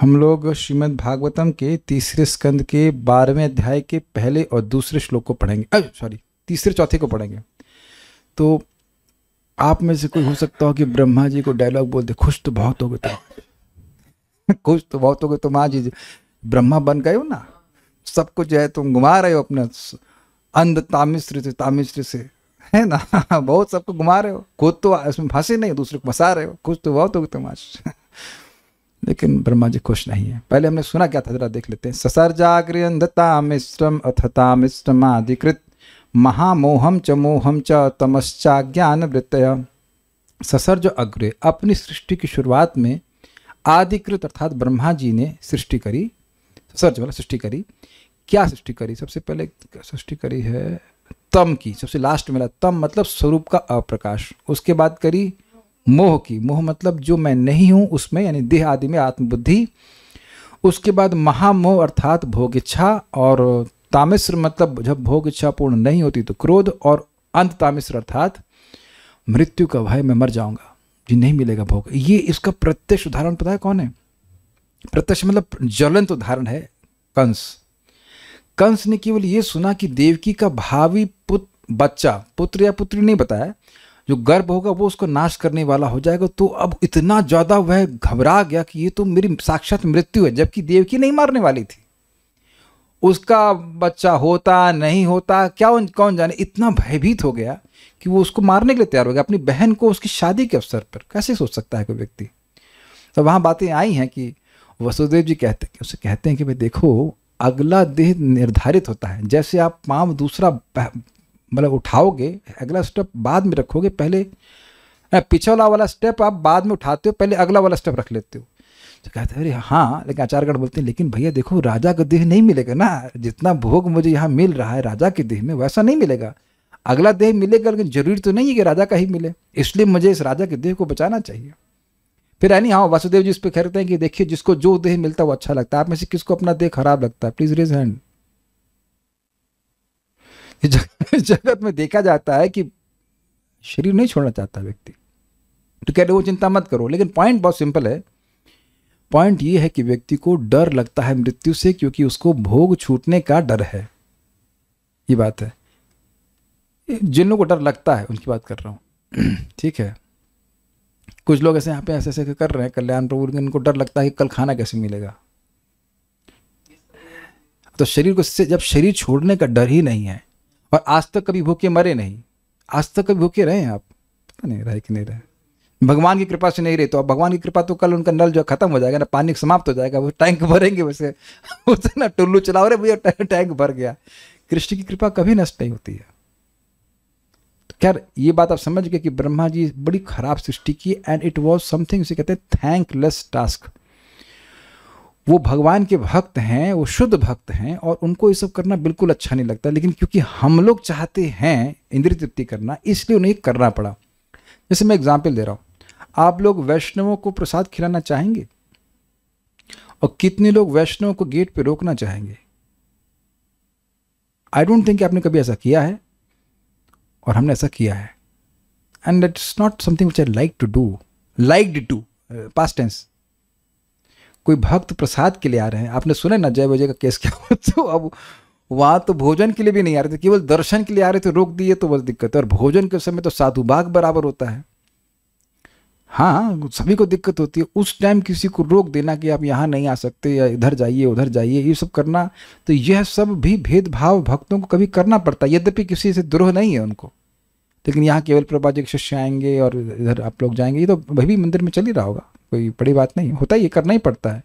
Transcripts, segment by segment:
हम लोग श्रीमद् भागवतम के तीसरे स्कंद के बारहवें अध्याय के पहले और दूसरे श्लोक को पढ़ेंगे सॉरी तीसरे चौथे को पढ़ेंगे तो आप में से कोई हो सकता हो कि ब्रह्मा जी को डायलॉग बोलते खुश तो बहुत हो गए तुम तो। खुश तो बहुत हो गए तो माँ जी ब्रह्मा बन गए हो ना सब कुछ जो है तुम घुमा रहे हो अपना अंध तामिश्र से तामिश्र से है ना बहुत सबको घुमा रहे हो खुद तो इसमें फंसे नहीं दूसरे को फंसा रहे हो खुश तो बहुत हो गए तुम तो आज लेकिन ब्रह्मा जी खुश नहीं है पहले हमने सुना क्या था जरा देख लेते हैं ससर जागृंधता अंधता मिश्रम अथता मिश्रम आदिकृत महामोहम च मोहम च तमश्चा ज्ञान वृत्तय ससर जो अग्र अपनी सृष्टि की शुरुआत में आदिकृत अर्थात ब्रह्मा जी ने सृष्टि करी ससर जो सृष्टि करी क्या सृष्टि करी सबसे पहले सृष्टि करी है तम की सबसे लास्ट मिला तम मतलब स्वरूप का अप्रकाश उसके बाद करी मोह की मोह मतलब जो मैं नहीं हूं उसमें यानी देह आदि में आत्मबुद्धि उसके बाद महामोह अर्थात भोग इच्छा और तामिश्र मतलब जब भोग इच्छा पूर्ण नहीं होती तो क्रोध और अंत तामिश्र अर्थात मृत्यु का भय मैं मर जाऊंगा जी नहीं मिलेगा भोग ये इसका प्रत्यक्ष उदाहरण पता है कौन है प्रत्यक्ष मतलब ज्वलंत उदाहरण है कंस कंस ने केवल ये सुना कि देवकी का भावी पुत्र बच्चा पुत्र या पुत्री नहीं बताया जो गर्व होगा वो उसको नाश करने वाला हो जाएगा तो अब इतना ज़्यादा वह घबरा गया कि ये तो मेरी साक्षात मृत्यु है जबकि देवकी नहीं मारने वाली थी उसका बच्चा होता नहीं होता क्या उन, कौन जाने इतना भयभीत हो गया कि वो उसको मारने के लिए तैयार हो गया अपनी बहन को उसकी शादी के अवसर पर कैसे सोच सकता है कोई व्यक्ति तो वहां बातें आई हैं कि वसुदेव जी कहते हैं उसे कहते हैं कि भाई देखो अगला देह निर्धारित होता है जैसे आप पाँव दूसरा मतलब उठाओगे अगला स्टेप बाद में रखोगे पहले पिछला वाला स्टेप आप बाद में उठाते हो पहले अगला वाला स्टेप रख लेते हो तो कहते हैं अरे हाँ लेकिन आचारगढ़ बोलते हैं लेकिन भैया देखो राजा का देह नहीं मिलेगा ना जितना भोग मुझे यहाँ मिल रहा है राजा के देह में वैसा नहीं मिलेगा अगला देह मिलेगा लेकिन जरूरी तो नहीं है कि राजा का ही मिले इसलिए मुझे इस राजा के देह को बचाना चाहिए फिर यानी हाँ वासुदेव जी इस पर कहते हैं कि देखिए जिसको जो देह मिलता है वो अच्छा लगता है आप में से किसको अपना देह खराब लगता है प्लीज़ रेज हैंड जगत में देखा जाता है कि शरीर नहीं छोड़ना चाहता व्यक्ति तो कह रहे वो चिंता मत करो लेकिन पॉइंट बहुत सिंपल है पॉइंट ये है कि व्यक्ति को डर लगता है मृत्यु से क्योंकि उसको भोग छूटने का डर है ये बात है जिन लोगों को डर लगता है उनकी बात कर रहा हूँ ठीक है कुछ लोग ऐसे यहाँ पे ऐसे ऐसे कर रहे हैं कल्याण प्रभु इनको डर लगता है कि कल खाना कैसे मिलेगा तो शरीर को जब शरीर छोड़ने का डर ही नहीं है और आज तक कभी भूखे मरे नहीं आज तक कभी भूखे रहे हैं आप पता नहीं रहे कि नहीं रहे भगवान की कृपा से नहीं रहे तो अब भगवान की कृपा तो कल उनका नल जो खत्म हो जाएगा ना पानी समाप्त हो जाएगा वो टैंक भरेंगे वैसे उसे तो ना टुल्लू चलाओ रहे भैया टैंक भर गया कृष्ण की कृपा कभी नष्ट नहीं होती है तो खैर ये बात आप समझ गए कि ब्रह्मा जी बड़ी खराब सृष्टि की एंड इट वॉज समथिंग उसे कहते हैं थैंकलेस टास्क वो भगवान के भक्त हैं वो शुद्ध भक्त हैं और उनको ये सब करना बिल्कुल अच्छा नहीं लगता लेकिन क्योंकि हम लोग चाहते हैं इंद्रिय तृप्ति करना इसलिए उन्हें करना पड़ा जैसे मैं एग्जाम्पल दे रहा हूँ आप लोग वैष्णवों को प्रसाद खिलाना चाहेंगे और कितने लोग वैष्णवों को गेट पर रोकना चाहेंगे आई डोंट थिंक आपने कभी ऐसा किया है और हमने ऐसा किया है and it's not something which I like to do like to past tense कोई भक्त प्रसाद के लिए आ रहे हैं आपने सुना ना जय विजय का केस क्या हो तो अब वहाँ तो भोजन के लिए भी नहीं आ रहे थे केवल दर्शन के लिए आ रहे थे रोक दिए तो बस दिक्कत है और भोजन के समय तो साधु बाघ बराबर होता है हाँ सभी को दिक्कत होती है उस टाइम किसी को रोक देना कि आप यहाँ नहीं आ सकते या इधर जाइए उधर जाइए ये सब करना तो यह सब भी भेदभाव भक्तों को कभी करना पड़ता है यद्यपि किसी से द्रोह नहीं है उनको लेकिन यहाँ केवल प्रभाजी शिष्य आएंगे और इधर आप लोग जाएंगे ये तो वही मंदिर में चल ही रहा होगा कोई बड़ी बात नहीं होता ये करना ही पड़ता है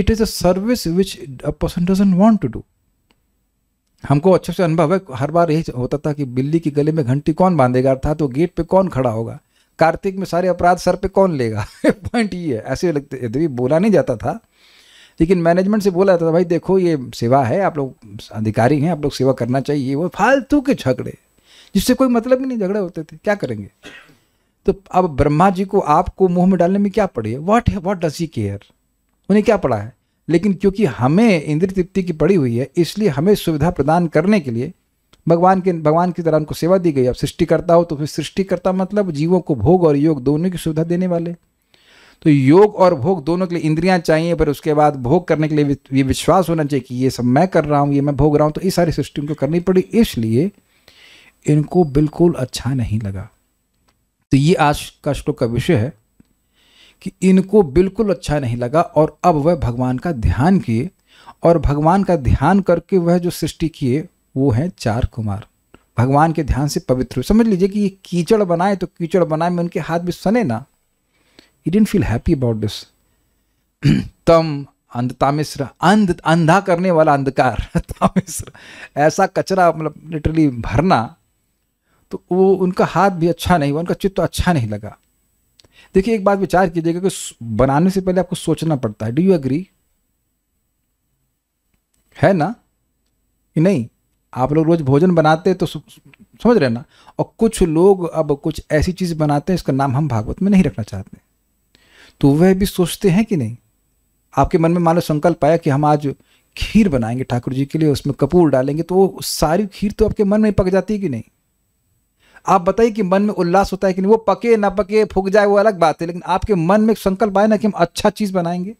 it is a service which a person doesn't want to do हमको अच्छे से अनुभव है हर बार यही होता था कि बिल्ली के गले में घंटी कौन बांधेगा था तो गेट पे कौन खड़ा होगा कार्तिक में सारे अपराध सर पे कौन लेगा पॉइंट ये है ऐसे लगते यदि बोला नहीं जाता था लेकिन मैनेजमेंट से बोला जाता था भाई देखो ये सेवा है आप लोग अधिकारी हैं आप लोग सेवा करना चाहिए वो फालतू के झगड़े जिससे कोई मतलब ही नहीं झगड़े होते थे क्या करेंगे तो अब ब्रह्मा जी को आपको मुंह में डालने में क्या पड़ी है what what does he care उन्हें क्या पड़ा है लेकिन क्योंकि हमें इंद्र तृप्ति की पड़ी हुई है इसलिए हमें सुविधा प्रदान करने के लिए भगवान के भगवान की तरह उनको सेवा दी गई अब सृष्टिकर्ता हो तो फिर सृष्टिकर्ता मतलब जीवों को भोग और योग दोनों की सुविधा देने वाले तो योग और भोग दोनों के लिए इंद्रियां चाहिए पर उसके बाद भोग करने के लिए ये विश्वास होना चाहिए कि ये सब मैं कर रहा हूँ ये मैं भोग रहा हूँ तो ये सारी सृष्टि उनको करनी पड़ी इसलिए इनको बिल्कुल अच्छा नहीं लगा तो ये आज का श्लोक का विषय है कि इनको बिल्कुल अच्छा नहीं लगा और अब वह भगवान का ध्यान किए और भगवान का ध्यान करके वह जो सृष्टि किए वो हैं चार कुमार भगवान के ध्यान से पवित्र समझ लीजिए कि ये कीचड़ बनाए तो कीचड़ बनाए में उनके हाथ भी सने ना he didn't feel happy about this तम अंधता मिश्र अंध अंधा करने वाला अंधकार तामिश्र ऐसा कचरा मतलब लिटरली भरना तो वो उनका हाथ भी अच्छा नहीं हुआ उनका चित्त तो अच्छा नहीं लगा देखिए एक बात विचार कीजिएगा कि बनाने से पहले आपको सोचना पड़ता है डू यू एग्री है ना कि नहीं आप लोग रोज भोजन बनाते तो समझ रहे ना और कुछ लोग अब कुछ ऐसी चीज़ बनाते हैं इसका नाम हम भागवत में नहीं रखना चाहते तो वह भी सोचते हैं कि नहीं आपके मन में मानो संकल्प आया कि हम आज खीर बनाएंगे ठाकुर जी के लिए उसमें कपूर डालेंगे तो वो सारी खीर तो आपके मन में पक जाती है कि नहीं आप बताइए कि मन में उल्लास होता है कि नहीं वो पके ना पके फूक जाए वो अलग बात है लेकिन आपके मन में एक संकल्प आए ना कि हम अच्छा चीज़ बनाएंगे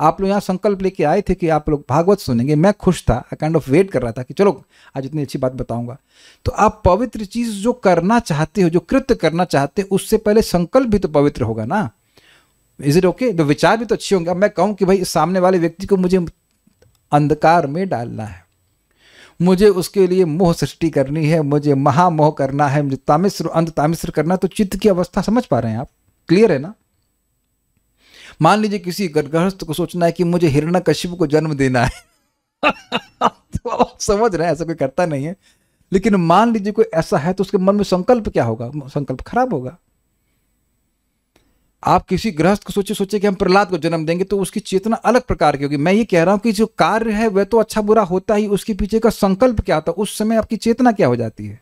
आप लोग यहाँ संकल्प लेके आए थे कि आप लोग भागवत सुनेंगे मैं खुश था आई काइंड ऑफ वेट कर रहा था कि चलो आज इतनी अच्छी बात बताऊंगा तो आप पवित्र चीज़ जो करना चाहते हो जो कृत्य करना चाहते हो उससे पहले संकल्प भी तो पवित्र होगा ना इज इट ओके तो विचार भी तो अच्छे होंगे अब मैं कहूँ कि भाई सामने वाले व्यक्ति को मुझे अंधकार में डालना है मुझे उसके लिए मोह सृष्टि करनी है मुझे महामोह करना है मुझे तामिश्र अंत तामिश्र करना तो चित्त की अवस्था समझ पा रहे हैं आप क्लियर है ना मान लीजिए किसी गर्गृहस्थ को सोचना है कि मुझे हिरणा कश्यप को जन्म देना है तो समझ रहे हैं ऐसा कोई करता नहीं है लेकिन मान लीजिए कोई ऐसा है तो उसके मन में संकल्प क्या होगा संकल्प खराब होगा आप किसी गृहस्थ को सोचे सोचे कि हम प्रहलाद को जन्म देंगे तो उसकी चेतना अलग प्रकार की होगी मैं ये कह रहा हूँ कि जो कार्य है वह तो अच्छा बुरा होता ही उसके पीछे का संकल्प क्या होता है उस समय आपकी चेतना क्या हो जाती है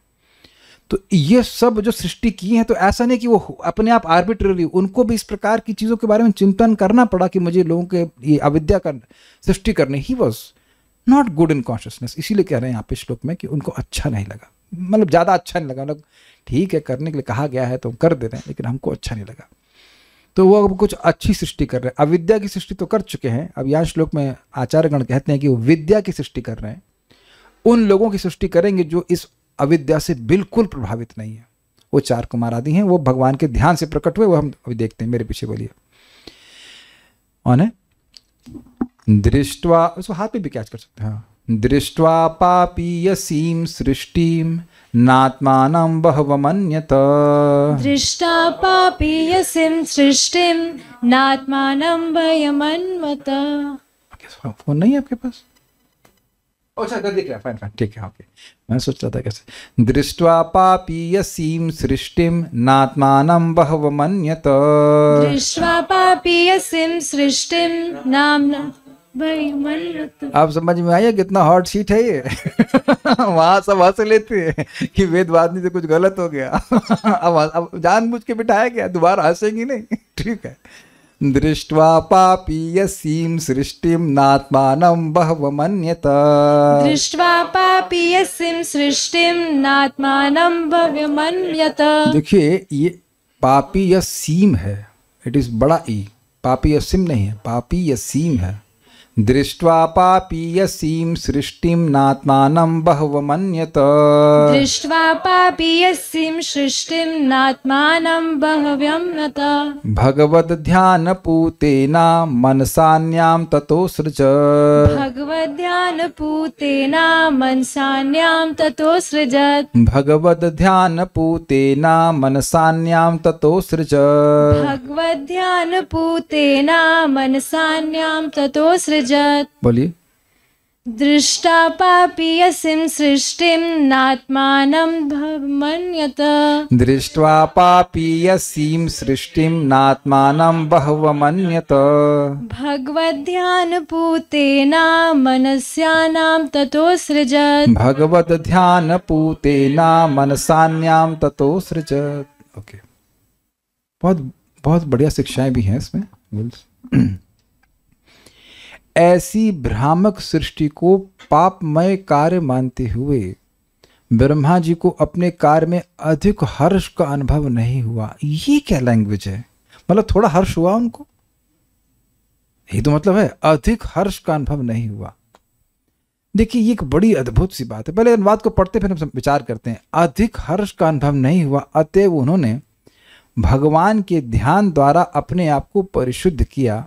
तो ये सब जो सृष्टि की है तो ऐसा नहीं कि वो अपने आप आर्बिट्ररी उनको भी इस प्रकार की चीज़ों के बारे में चिंतन करना पड़ा कि मुझे लोगों के ये अविद्या का सृष्टि करने ही was not good in consciousness इसीलिए कह रहे हैं यहाँ पे श्लोक में कि उनको अच्छा नहीं लगा मतलब ज़्यादा अच्छा नहीं लगा मतलब ठीक है करने के लिए कहा गया है तो हम कर दे रहे हैं लेकिन हमको अच्छा नहीं लगा तो वो अब कुछ अच्छी सृष्टि कर रहे हैं अविद्या की सृष्टि तो कर चुके हैं अब यहाँ श्लोक में आचार्यगण कहते हैं कि वो विद्या की सृष्टि कर रहे हैं उन लोगों की सृष्टि करेंगे जो इस अविद्या से बिल्कुल प्रभावित नहीं है वो चार कुमार आदि हैं वो भगवान के ध्यान से प्रकट हुए वो हम अभी देखते हैं मेरे पीछे बोलिए दृष्टवा उसको हाथ पे भी कैच कर सकते हैं हाँ दृष्ट्वा पापीयसीं सृष्टिं नात्मानं बहवमन्यत दृष्टा पापीयसीं सृष्टिं नात्मानं फोन नहीं आपके पास oh, अच्छा, ठीक है ओके मैं था कैसे पापीयसीम पापीयसीम भाई आप समझ में आया कितना हॉट सीट है ये वहां सब हंस लेते हैं कि वेदवादनी से कुछ गलत हो गया अब अब जान बुझ के बिठाया गया दोबारा हंसेंगी नहीं ठीक है दृष्टवा पापी यसीम सृष्टि नात्मान बहव मन्यत दृष्टवा पापी यसीम सृष्टि नात्मान नात्मानं मन्यत देखिए ये पापी यसीम है इट इज बड़ा ई पापी यसीम नहीं है पापी यसीम है दृष्ट्वा पापीयसीं सृष्टिं नात्मानं बहवमन्यत दृष्ट्वा पापीयसीं सृष्टिं नात्मानं बहव्यमत भगवद्ध्यानपूतेन मनसान्यां ततो सृज भगवद्ध्यानपूतेन मनसान्यां ततो सृजत् भगवद्ध्यानपूतेन मनसान्यां ततो सृज भगवद्ध्यानपूतेन मनसान्यां ततो सृज जत बोलिए दृष्टा सृष्टि पापीयसिं सृष्टिं नात्मानं भवमन्यत दृष्ट्वा पापीयसीं सृष्टिं नात्मानं बहवमन्यत भगवद्ध्यानपूतेना मनस्यानां ततो सृजत सृजत् भगवद्ध्यानपूतेना मनसान्यां ततो सृजत ओके okay. बहुत बहुत बढ़िया शिक्षाएं भी हैं इसमें ऐसी भ्रामक सृष्टि को पापमय कार्य मानते हुए ब्रह्मा जी को अपने कार्य में अधिक हर्ष का अनुभव नहीं हुआ ये क्या लैंग्वेज है मतलब थोड़ा हर्ष हुआ उनको ये तो मतलब है अधिक हर्ष का अनुभव नहीं हुआ देखिए ये एक बड़ी अद्भुत सी बात है पहले अनुवाद को पढ़ते फिर हम विचार करते हैं अधिक हर्ष का अनुभव नहीं हुआ अतएव उन्होंने भगवान के ध्यान द्वारा अपने आप को परिशुद्ध किया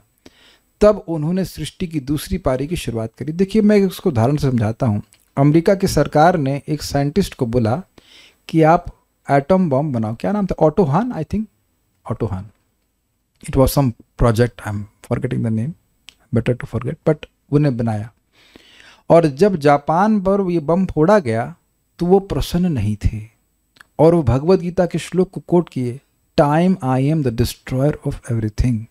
तब उन्होंने सृष्टि की दूसरी पारी की शुरुआत करी देखिए मैं उसको उदाहरण से समझाता हूँ अमेरिका की सरकार ने एक साइंटिस्ट को बोला कि आप एटम बम बनाओ क्या नाम था ऑटोहान आई थिंक ऑटोहान it was some project I am forgetting the name better to forget but उन्हें बनाया और जब जापान पर ये बम फोड़ा गया तो वो प्रसन्न नहीं थे और वो भगवदगीता गीता के श्लोक को कोट किए time I am the destroyer of everything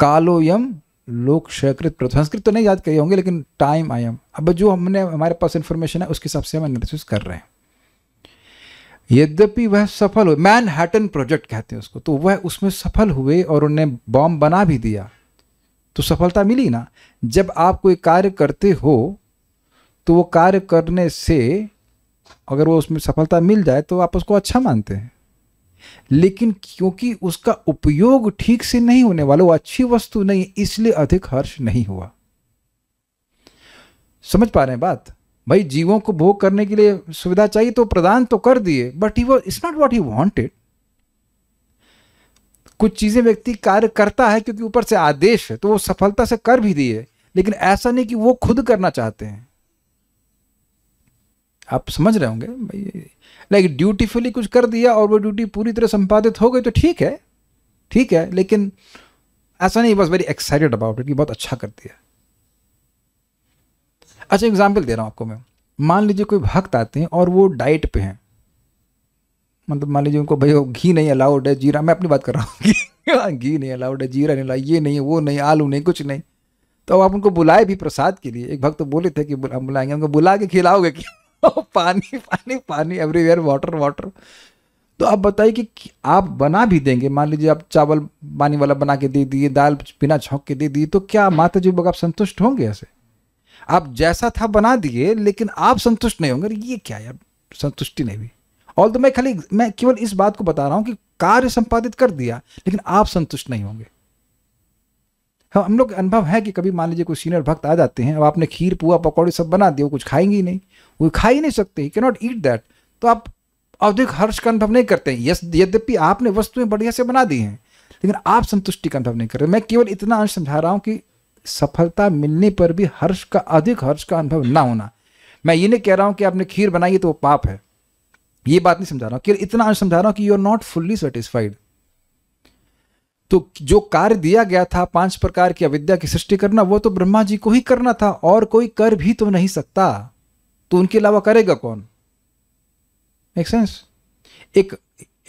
कालोयम लोग संस्कृत प्रथम संस्कृत तो नहीं याद करे होंगे लेकिन टाइम आई एम अब जो हमने हमारे पास इन्फॉर्मेशन है उसके हिसाब से हम एनालिसिस कर रहे हैं यद्यपि वह सफल हुए मैन हैटन प्रोजेक्ट कहते हैं उसको तो वह उसमें सफल हुए और उन्हें बॉम्ब बना भी दिया तो सफलता मिली ना जब आप कोई कार्य करते हो तो वो कार्य करने से अगर वो उसमें सफलता मिल जाए तो आप उसको अच्छा मानते हैं लेकिन क्योंकि उसका उपयोग ठीक से नहीं होने वाला वो अच्छी वस्तु नहीं इसलिए अधिक हर्ष नहीं हुआ समझ पा रहे हैं बात भाई जीवों को भोग करने के लिए सुविधा चाहिए तो प्रदान तो कर दिए but he it's not what he wanted कुछ चीजें व्यक्ति कार्य करता है क्योंकि ऊपर से आदेश है तो वो सफलता से कर भी दिए लेकिन ऐसा नहीं कि वो खुद करना चाहते हैं आप समझ रहे होंगे भाई लाइक ड्यूटीफुली कुछ कर दिया और वो ड्यूटी पूरी तरह संपादित हो गई तो ठीक है ठीक है लेकिन ऐसा नहीं बस वेरी एक्साइटेड अबाउट इट कि बहुत अच्छा कर दिया अच्छा एग्जाम्पल दे रहा हूँ आपको मैं मान लीजिए कोई भक्त आते हैं और वो डाइट पे हैं मतलब मान लीजिए उनको भाई घी नहीं अलाउड है जीरा मैं अपनी बात कर रहा हूँ हाँ, घी नहीं अलाउड है जीरा नहीं अलाउड ये नहीं है वो नहीं आलू नहीं कुछ नहीं तो आप उनको बुलाए भी प्रसाद के लिए एक भक्त तो बोले थे कि हम बुलाएंगे उनको बुला के खिलाओगे क्या पानी पानी पानी एवरीवेयर वाटर वाटर तो आप बताइए कि आप बना भी देंगे मान लीजिए आप चावल पानी वाला बना के दे दिए दाल बिना छोंक के दे दिए तो क्या माता जी बग आप संतुष्ट होंगे ऐसे आप जैसा था बना दिए लेकिन आप संतुष्ट नहीं होंगे ये क्या यार संतुष्टि नहीं हुई और तो मैं खाली मैं केवल इस बात को बता रहा हूँ कि कार्य संपादित कर दिया लेकिन आप संतुष्ट नहीं होंगे हाँ, हम लोग अनुभव है कि कभी मान लीजिए कोई सीनियर भक्त आ जाते हैं अब आपने खीर पुआ पकौड़े सब बना दिया वो कुछ खाएंगे ही नहीं वो खा ही नहीं सकते के नॉट ईट दैट तो आप औद्योगिक हर्ष का अनुभव नहीं करते यस यद्यपि आपने वस्तुएं बढ़िया से बना दी हैं लेकिन आप संतुष्टि का अनुभव नहीं कर रहे मैं केवल इतना अंश समझा रहा हूँ कि सफलता मिलने पर भी हर्ष का अधिक हर्ष का अनुभव ना होना मैं ये नहीं कह रहा हूँ कि आपने खीर बनाई तो वो पाप है ये बात नहीं समझा रहा हूँ केवल इतना अंश समझा रहा हूँ कि you are not fully satisfied तो जो कार्य दिया गया था पांच प्रकार की अविद्या की सृष्टि करना वो तो ब्रह्मा जी को ही करना था और कोई कर भी तो नहीं सकता तो उनके अलावा करेगा कौन मेक सेंस एक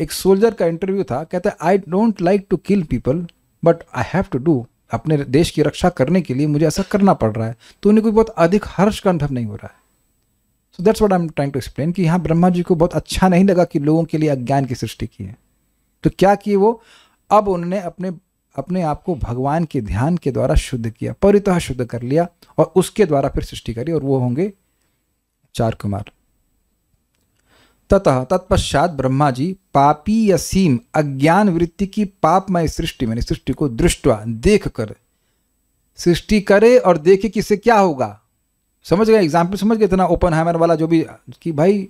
एक सोल्जर का इंटरव्यू था कहता है I don't like to kill people but I have to do अपने देश की रक्षा करने के लिए मुझे ऐसा करना पड़ रहा है तो उन्हें कोई बहुत अधिक हर्ष का अनुभव नहीं हो रहा है so that's what I am trying to explain कि यहाँ ब्रह्मा जी को बहुत अच्छा नहीं लगा कि लोगों के लिए अज्ञान की सृष्टि की है तो क्या किए वो अब उन्होंने अपने अपने आप को भगवान के ध्यान के द्वारा शुद्ध किया परितः शुद्ध कर लिया और उसके द्वारा फिर सृष्टि करी और वो होंगे चार कुमार ततः तत्पश्चात ब्रह्मा जी पापी यसीम अज्ञान वृत्ति की पापमय सृष्टि मैंने सृष्टि को दृष्टवा देख कर सृष्टि करे और देखे कि इससे क्या होगा समझ गए एग्जाम्पल समझ गए इतना ओपन हैमर वाला जो भी कि भाई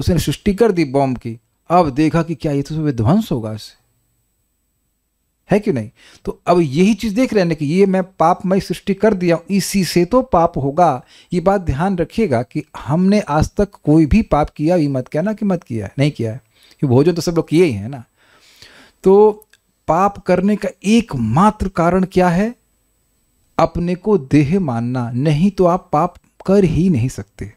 उसने सृष्टि कर दी बॉम्ब की अब देखा कि क्या ये तो विध्वंस होगा इससे है कि नहीं तो अब यही चीज़ देख रहे हैं ना कि ये मैं पापमय सृष्टि कर दिया इसी से तो पाप होगा ये बात ध्यान रखिएगा कि हमने आज तक कोई भी पाप किया भी मत ना कि मत किया है नहीं किया है कि भोजन तो सब लोग किए ही है ना तो पाप करने का एकमात्र कारण क्या है अपने को देह मानना नहीं तो आप पाप कर ही नहीं सकते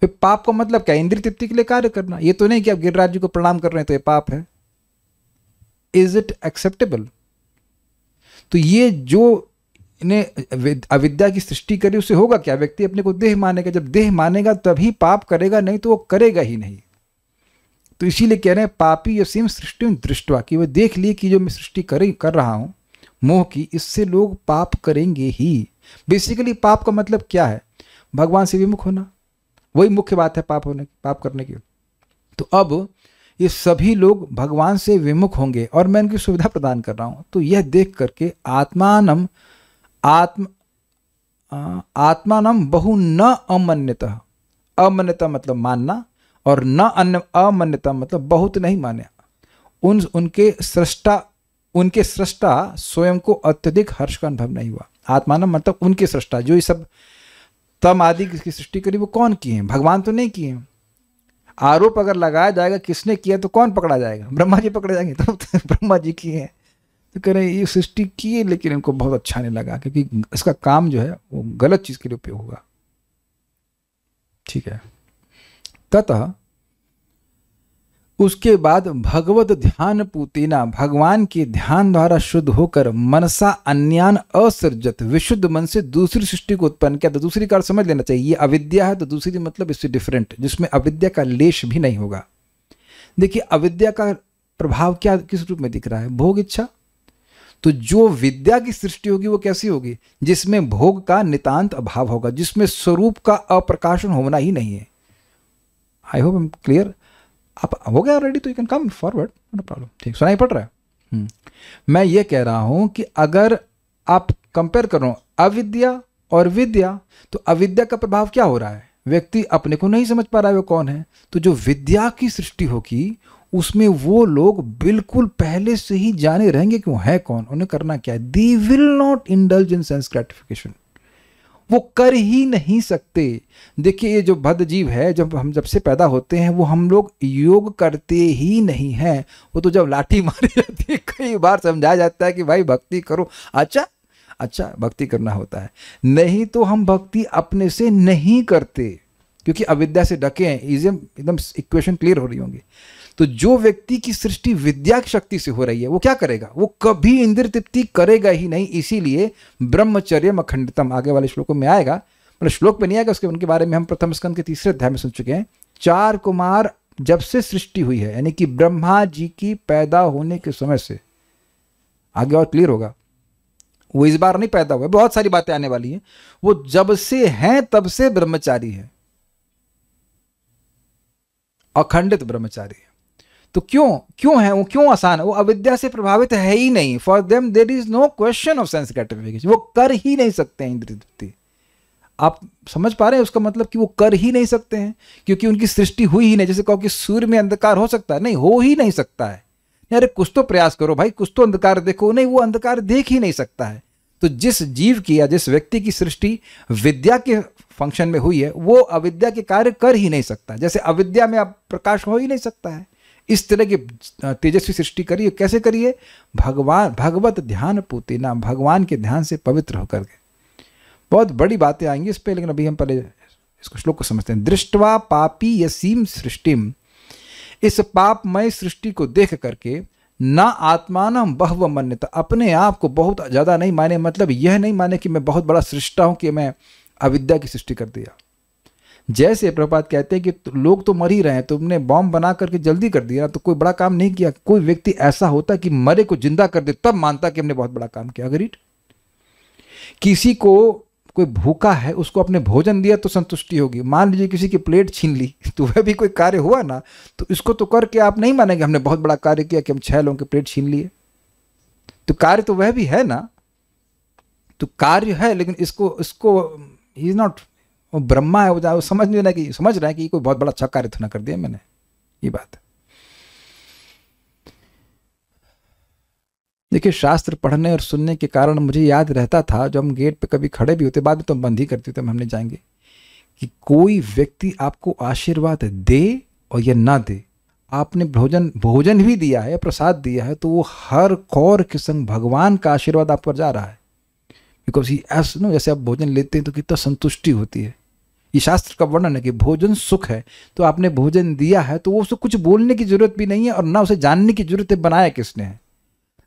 फिर पाप का मतलब क्या इंद्रिय तृप्ति के लिए कार्य करना ये तो नहीं कि आप गिरिराज जी को प्रणाम कर रहे हैं तो ये पाप है इज इट एक्सेप्टेबल तो ये जो इन्हें अविद्या की सृष्टि करी उसे होगा क्या व्यक्ति अपने को देह मानेगा जब देह मानेगा तभी पाप करेगा नहीं तो वो करेगा ही नहीं तो इसीलिए कह रहे हैं पापी यसीम सृष्टि दृष्टवा कि वह देख लिए कि जो मैं सृष्टि कर कर रहा हूं मोह की इससे लोग पाप करेंगे ही बेसिकली पाप का मतलब क्या है भगवान से विमुख होना वही मुख्य बात है पाप होने पाप करने की तो अब ये सभी लोग भगवान से विमुख होंगे और मैं इनकी सुविधा प्रदान कर रहा हूं तो यह देख करके आत्मानम आत्म आत्मानम बहु न अमन्यतः अमन्यता मतलब मानना और न अन्य अमन्यता मतलब बहुत नहीं माने उन उनके सृष्टा उनके सृष्टा स्वयं को अत्यधिक हर्ष का अनुभव नहीं हुआ आत्मानम मतलब उनके सृष्टा जो ये सब तम आदि की सृष्टि करी वो कौन किए हैं भगवान तो नहीं किए हैं आरोप अगर लगाया जाएगा किसने किया तो कौन पकड़ा जाएगा ब्रह्मा जी पकड़े जाएंगे तो, ब्रह्मा जी किए हैं तो कह रहे हैं ये सृष्टि किए लेकिन इनको बहुत अच्छा नहीं लगा क्योंकि इसका काम जो है वो गलत चीज़ के लिए उपयोग हुआ ठीक है ततः उसके बाद भगवत ध्यान पुतिना भगवान के ध्यान द्वारा शुद्ध होकर मनसा अन्यान असर्जत विशुद्ध मन से दूसरी सृष्टि को उत्पन्न किया तो दूसरी कार समझ लेना चाहिए ये अविद्या है तो दूसरी मतलब इससे डिफरेंट जिसमें अविद्या का लेश भी नहीं होगा देखिए अविद्या का प्रभाव क्या किस रूप में दिख रहा है भोग इच्छा तो जो विद्या की सृष्टि होगी वो कैसी होगी जिसमें भोग का नितान्त अभाव होगा जिसमें स्वरूप का अप्रकाशन होना ही नहीं है आई होप एम क्लियर आप हो गया ऑलरेडी तो you can come forward no problem ठीक सुनाई पड़ रहा है हम्म। मैं ये कह रहा हूं कि अगर आप कंपेयर करो अविद्या और विद्या तो अविद्या का प्रभाव क्या हो रहा है व्यक्ति अपने को नहीं समझ पा रहा है वो कौन है तो जो विद्या की सृष्टि होगी उसमें वो लोग बिल्कुल पहले से ही जाने रहेंगे कि वो है कौन उन्हें करना क्या है they will not indulge in sense gratification वो कर ही नहीं सकते देखिए ये जो भद्र जीव है जब हम जब से पैदा होते हैं वो हम लोग योग करते ही नहीं हैं वो तो जब लाठी मारी जाती है कई बार समझाया जाता है कि भाई भक्ति करो अच्छा अच्छा भक्ति करना होता है नहीं तो हम भक्ति अपने से नहीं करते क्योंकि अविद्या से डके हैं इजम एकदम इक्वेशन क्लियर हो रही होंगी तो जो व्यक्ति की सृष्टि विद्या की शक्ति से हो रही है वो क्या करेगा वो कभी इंद्र तृप्ति करेगा ही नहीं इसीलिए ब्रह्मचर्य अखंडतम आगे वाले श्लोकों में आएगा मतलब श्लोक में नहीं आएगा उसके उनके बारे में हम प्रथम स्कंद के तीसरे अध्याय में सुन चुके हैं चार कुमार जब से सृष्टि हुई है यानी कि ब्रह्मा जी की पैदा होने के समय से आगे और क्लियर होगा वो इस बार नहीं पैदा हुआ बहुत सारी बातें आने वाली हैं वो जब से हैं तब से ब्रह्मचारी है अखंडित ब्रह्मचारी है तो क्यों क्यों है वो क्यों आसान है वो अविद्या से प्रभावित है ही नहीं for them there is no question of sense gratification वो कर ही नहीं सकते हैं इंद्रिय तृप्ति आप समझ पा रहे हैं उसका मतलब कि वो कर ही नहीं सकते हैं क्योंकि उनकी सृष्टि हुई ही नहीं जैसे कहो कि सूर्य में अंधकार हो सकता है नहीं हो ही नहीं सकता है अरे कुछ तो प्रयास करो भाई कुछ तो अंधकार देखो नहीं वो अंधकार देख ही नहीं सकता है तो जिस जीव की या जिस व्यक्ति की सृष्टि विद्या के फंक्शन में हुई है वो अविद्या के कार्य कर ही नहीं सकता जैसे अविद्या में अब प्रकाश हो ही नहीं सकता है इस तरह की तेजस्वी सृष्टि करिए कैसे करिए भगवान भगवत ध्यान ना भगवान के ध्यान से पवित्र होकर के बहुत बड़ी बातें आएंगी इस पर लेकिन अभी हम पहले इसको श्लोक को समझते हैं दृष्टवा पापी यसीम सृष्टिम इस पापमय सृष्टि को देख करके ना आत्मान बहव मन्यता अपने आप को बहुत ज़्यादा नहीं माने मतलब यह नहीं माने कि मैं बहुत बड़ा सृष्टा हूँ कि मैं अविद्या की सृष्टि कर दिया जैसे प्रभात कहते हैं कि तो लोग तो मर ही रहे हैं तुमने बॉम्ब बना करके जल्दी कर दिया ना तो कोई बड़ा काम नहीं किया कोई व्यक्ति ऐसा होता कि मरे को जिंदा कर दे तब मानता कि हमने बहुत बड़ा काम किया इट किसी को कोई भूखा है उसको अपने भोजन दिया तो संतुष्टि होगी मान लीजिए किसी की प्लेट छीन ली तो वह भी कोई कार्य हुआ ना तो इसको तो करके आप नहीं मानेंगे हमने बहुत बड़ा कार्य किया कि हम छह लोगों की प्लेट छीन लिए तो कार्य तो वह भी है ना तो कार्य है लेकिन इसको इसको ही इज नॉट वो ब्रह्मा है वो समझ नहीं रहा कि समझ रहा है कि कोई बहुत बड़ा अच्छा कार्य कर दिया मैंने ये बात है देखिए शास्त्र पढ़ने और सुनने के कारण मुझे याद रहता था जब हम गेट पे कभी खड़े भी होते बाद में तो हम बंद ही करते होते हम हमने जाएंगे कि कोई व्यक्ति आपको आशीर्वाद दे और या ना दे आपने भोजन भोजन भी दिया है प्रसाद दिया है तो वो हर कौर के संग भगवान का आशीर्वाद आप पर जा रहा है बिकॉज ही ऐसा जैसे आप भोजन लेते हैं तो कितना संतुष्टि होती है ये शास्त्र का वर्णन है कि भोजन सुख है तो आपने भोजन दिया है तो वो उसे कुछ बोलने की जरूरत भी नहीं है और ना उसे जानने की जरूरत है बनाया किसने है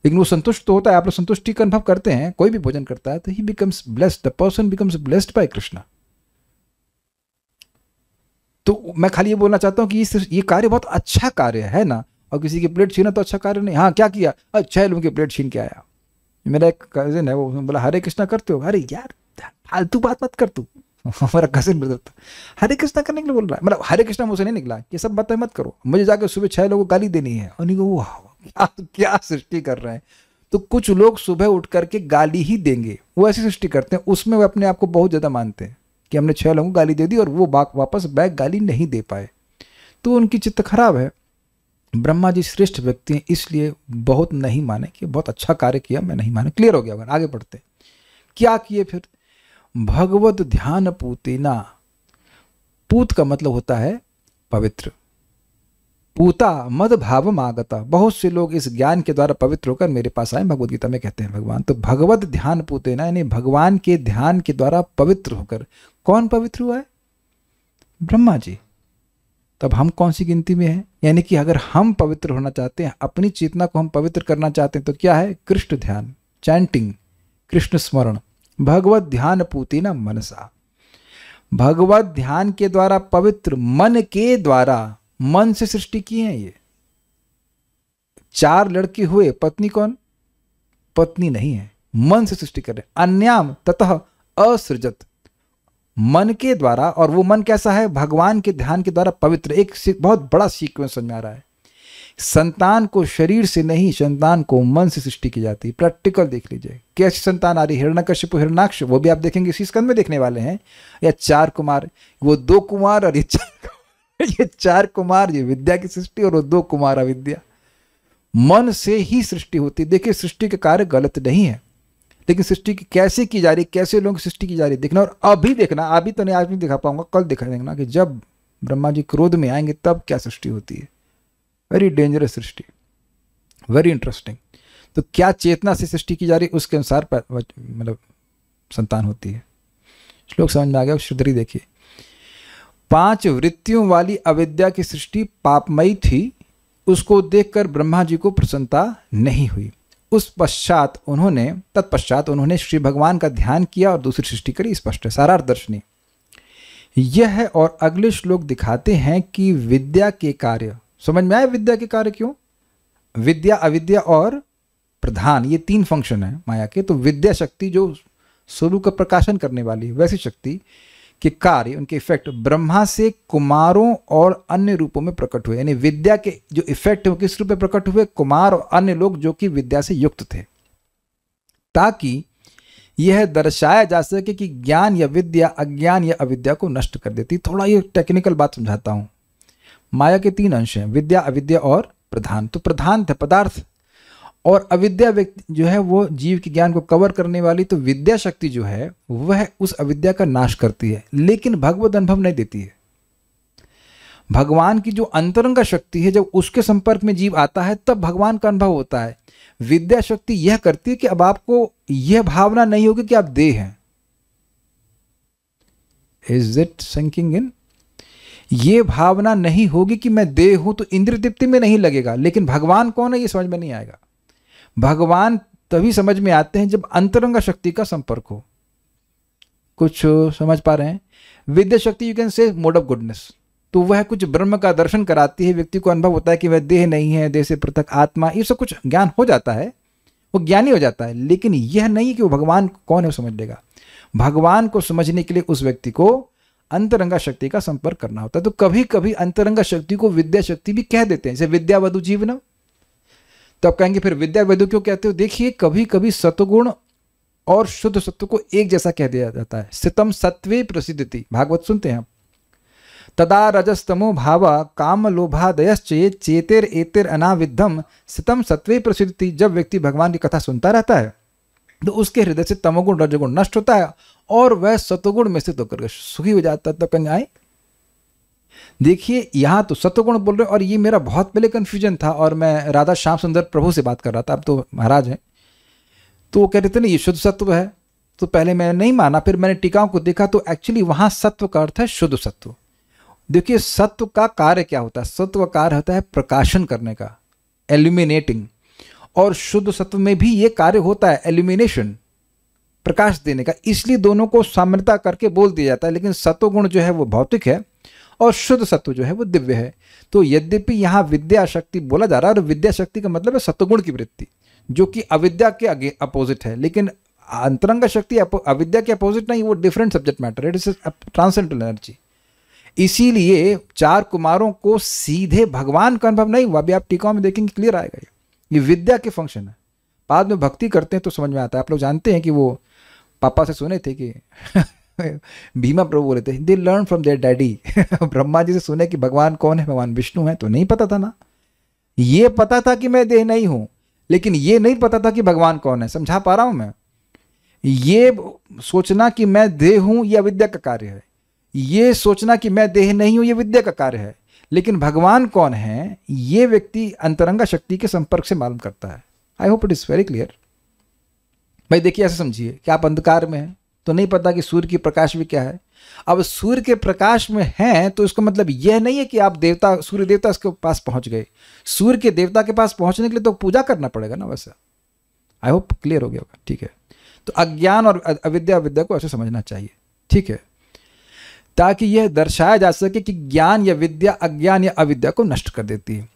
लेकिन वो संतुष्ट तो होता है आप लोग संतुष्टि का अनुभव करते हैं कोई भी भोजन करता है तो he becomes blessed the person becomes blessed by Krishna तो मैं खाली ये बोलना चाहता हूँ कि ये कार्य बहुत अच्छा कार्य है ना और किसी की प्लेट छीना तो अच्छा कार्य नहीं हाँ क्या किया अच्छा है लोगों की प्लेट छीन के आया मेरा एक कजन है वो बोला हरे कृष्णा करते हो अरे यार फालतू बात मत कर तू हमारा कजिन ब्रदर था हरे कृष्णा करने के लिए बोल रहा है मतलब हरे कृष्णा मुझसे नहीं निकला ये सब बातें मत करो मुझे जाकर सुबह छह लोगों को गाली देनी है उन्हीं को वो क्या क्या सृष्टि कर रहे हैं तो कुछ लोग सुबह उठ करके गाली ही देंगे वो ऐसी सृष्टि करते हैं उसमें वो अपने आप को बहुत ज़्यादा मानते हैं कि हमने छः लोगों को गाली दे दी और वो बाक वापस बैग गाली नहीं दे पाए तो उनकी चित्त खराब है ब्रह्मा जी श्रेष्ठ व्यक्ति हैं इसलिए बहुत नहीं माने कि बहुत अच्छा कार्य किया मैं नहीं माने क्लियर हो गया अगर आगे बढ़ते क्या किए फिर भगवत ध्यान पूतिना पूत का मतलब होता है पवित्र पूता मद भाव आगता बहुत से लोग इस ज्ञान के द्वारा पवित्र होकर मेरे पास आए भगवत गीता में कहते हैं भगवान तो भगवत ध्यान पूतना यानी भगवान के ध्यान के द्वारा पवित्र होकर कौन पवित्र हुआ है ब्रह्मा जी तब हम कौन सी गिनती में हैं यानी कि अगर हम पवित्र होना चाहते हैं अपनी चेतना को हम पवित्र करना चाहते हैं तो क्या है कृष्ण ध्यान चैंटिंग कृष्ण स्मरण भगवत ध्यान न मनसा भगवत ध्यान के द्वारा पवित्र मन के द्वारा मन से सृष्टि की है ये चार लड़के हुए पत्नी कौन पत्नी नहीं है मन से सृष्टि कर रहे अन्याम ततः असृजत मन के द्वारा और वो मन कैसा है भगवान के ध्यान के द्वारा पवित्र एक बहुत बड़ा सीक्वेंस समझ में आ रहा है संतान को शरीर से नहीं संतान को मन से सृष्टि की जाती है प्रैक्टिकल देख लीजिए कैसी संतान आ रही हिरण्यकश्यप हिरणाक्ष वो भी आप देखेंगे इसी स्कंद में देखने वाले हैं या चार कुमार वो दो कुमार और ये चार ये चार कुमार ये विद्या की सृष्टि और वो दो कुमार अविद्या मन से ही सृष्टि होती देखिए सृष्टि के कार्य गलत नहीं है लेकिन सृष्टि की कैसे की जा रही कैसे लोगों की सृष्टि की जा रही देखना और अभी देखना अभी तो नहीं आज नहीं दिखा पाऊंगा कल दिखा देखना कि जब ब्रह्मा जी क्रोध में आएंगे तब क्या सृष्टि होती है वेरी डेंजरस सृष्टि वेरी इंटरेस्टिंग तो क्या चेतना से सृष्टि की जा रही है उसके अनुसार मतलब संतान होती है श्लोक समझ में आ गया श्रीधरी देखिए पांच वृत्तियों वाली अविद्या की सृष्टि पापमयी थी उसको देखकर ब्रह्मा जी को प्रसन्नता नहीं हुई उस पश्चात उन्होंने तत्पश्चात उन्होंने श्री भगवान का ध्यान किया और दूसरी सृष्टि करी स्पष्ट है सारार दर्शनी यह है और अगले श्लोक दिखाते हैं कि विद्या के कार्य समझ में आया विद्या के कार्य क्यों विद्या अविद्या और प्रधान ये तीन फंक्शन है माया के तो विद्या शक्ति जो स्वरूप का प्रकाशन करने वाली वैसी शक्ति के कार्य उनके इफेक्ट ब्रह्मा से कुमारों और अन्य रूपों में प्रकट हुए यानी विद्या के जो इफेक्ट है वो किस रूप में प्रकट हुए कुमार और अन्य लोग जो कि विद्या से युक्त थे ताकि यह दर्शाया जा सके कि ज्ञान या विद्या अज्ञान या अविद्या को नष्ट कर देती थोड़ा ये टेक्निकल बात समझाता हूँ माया के तीन अंश हैं विद्या अविद्या और प्रधान तो प्रधान थे पदार्थ और अविद्या व्यक्ति जो है वो जीव के ज्ञान को कवर करने वाली तो विद्या शक्ति जो है वह उस अविद्या का नाश करती है लेकिन भगवत अनुभव नहीं देती है भगवान की जो अंतरंग शक्ति है जब उसके संपर्क में जीव आता है तब भगवान का अनुभव होता है विद्या शक्ति यह करती है कि अब आपको यह भावना नहीं होगी कि आप देह हैं इज इट सिंकिंग इन ये भावना नहीं होगी कि मैं देह हूं तो इंद्र तृप्ति में नहीं लगेगा लेकिन भगवान कौन है ये समझ में नहीं आएगा भगवान तभी समझ में आते हैं जब अंतरंग शक्ति का संपर्क हो कुछ समझ पा रहे हैं विद्या शक्ति you can say mode of goodness तो वह कुछ ब्रह्म का दर्शन कराती है व्यक्ति को अनुभव होता है कि वह देह नहीं है देह से पृथक आत्मा ये सब कुछ ज्ञान हो जाता है वो ज्ञानी हो जाता है लेकिन यह नहीं कि वो भगवान कौन है वो समझ लेगा भगवान को समझने के लिए उस व्यक्ति को अंतरंगा शक्ति का संपर्क करना होता है तो कभी कभी अंतरंगा शक्ति को विद्या शक्ति भी कह देते हैं जैसे विद्यावधु जीवनम तो आप कहेंगे फिर विद्यावधु क्यों कहते हो देखिए कभी कभी सतगुण और शुद्ध सत्व को एक जैसा कह दिया जाता है सितम सत्वे प्रसिद्धि भागवत सुनते हैं तदा रजस्तमो भाव काम लोभादयश्चेत चेतेर एतेर अनाविद्धम सितम सत्वे प्रसिद्ध जब व्यक्ति भगवान की कथा सुनता रहता है तो उसके हृदय से तमोगुण रजगुण नष्ट होता है और वह सतगुण में स्थित होकर सुखी हो जाता है तब कन्याएं देखिए यहां तो सतगुण बोल रहे और ये मेरा बहुत पहले कंफ्यूजन था और मैं राधा श्याम सुंदर प्रभु से बात कर रहा था अब तो महाराज हैं तो वो कह रहे थे ना ये शुद्ध सत्व है तो पहले मैंने नहीं माना फिर मैंने टीकाओं को देखा तो एक्चुअली वहां सत्व का अर्थ है शुद्ध सत्व देखिए सत्व का कार्य क्या होता है सत्व का कार्य होता है प्रकाशन करने का एल्यूमिनेटिंग और शुद्ध सत्व में भी ये कार्य होता है एल्यूमिनेशन प्रकाश देने का इसलिए दोनों को साम्यता करके बोल दिया जाता है लेकिन सत्वगुण जो है वो भौतिक है और शुद्ध सत्व जो है वो दिव्य है तो यद्यपि यहाँ विद्या शक्ति बोला जा रहा है और विद्या शक्ति का मतलब है सत्वगुण की वृत्ति जो कि अविद्या के अपोजिट है लेकिन अंतरंग शक्ति अविद्या के अपोजिट नहीं वो different subject matter it is transcendental energy इसीलिए चार कुमारों को सीधे भगवान का अनुभव नहीं हुआ अभी आप टीकाओं में देखेंगे क्लियर आएगा ये विद्या के फंक्शन है बाद में भक्ति करते हैं तो समझ में आता है आप लोग जानते हैं कि वो पापा से सुने थे कि भीमा प्रभु बोले थे they learn from their daddy Brahma ji से सुने कि भगवान कौन है भगवान विष्णु है तो नहीं पता था ना ये पता था कि मैं देह नहीं हूं लेकिन ये नहीं पता था कि भगवान कौन है समझा पा रहा हूं मैं ये सोचना कि मैं देह हूं यह अविद्या का कार्य है ये सोचना कि मैं देह नहीं हूँ ये विद्या का कार्य है लेकिन भगवान कौन है ये व्यक्ति अंतरंगा शक्ति के संपर्क से मालूम करता है I hope it is very clear भाई देखिए ऐसे समझिए कि आप अंधकार में हैं तो नहीं पता कि सूर्य की प्रकाश भी क्या है अब सूर्य के प्रकाश में हैं तो इसको मतलब यह नहीं है कि आप देवता सूर्य देवता इसके पास पहुंच गए सूर्य के देवता के पास पहुंचने के लिए तो पूजा करना पड़ेगा ना वैसा आई होप क्लियर हो गया होगा ठीक है तो अज्ञान और अविद्या विद्या को ऐसे समझना चाहिए ठीक है ताकि यह दर्शाया जा सके कि ज्ञान या विद्या अज्ञान या अविद्या को नष्ट कर देती है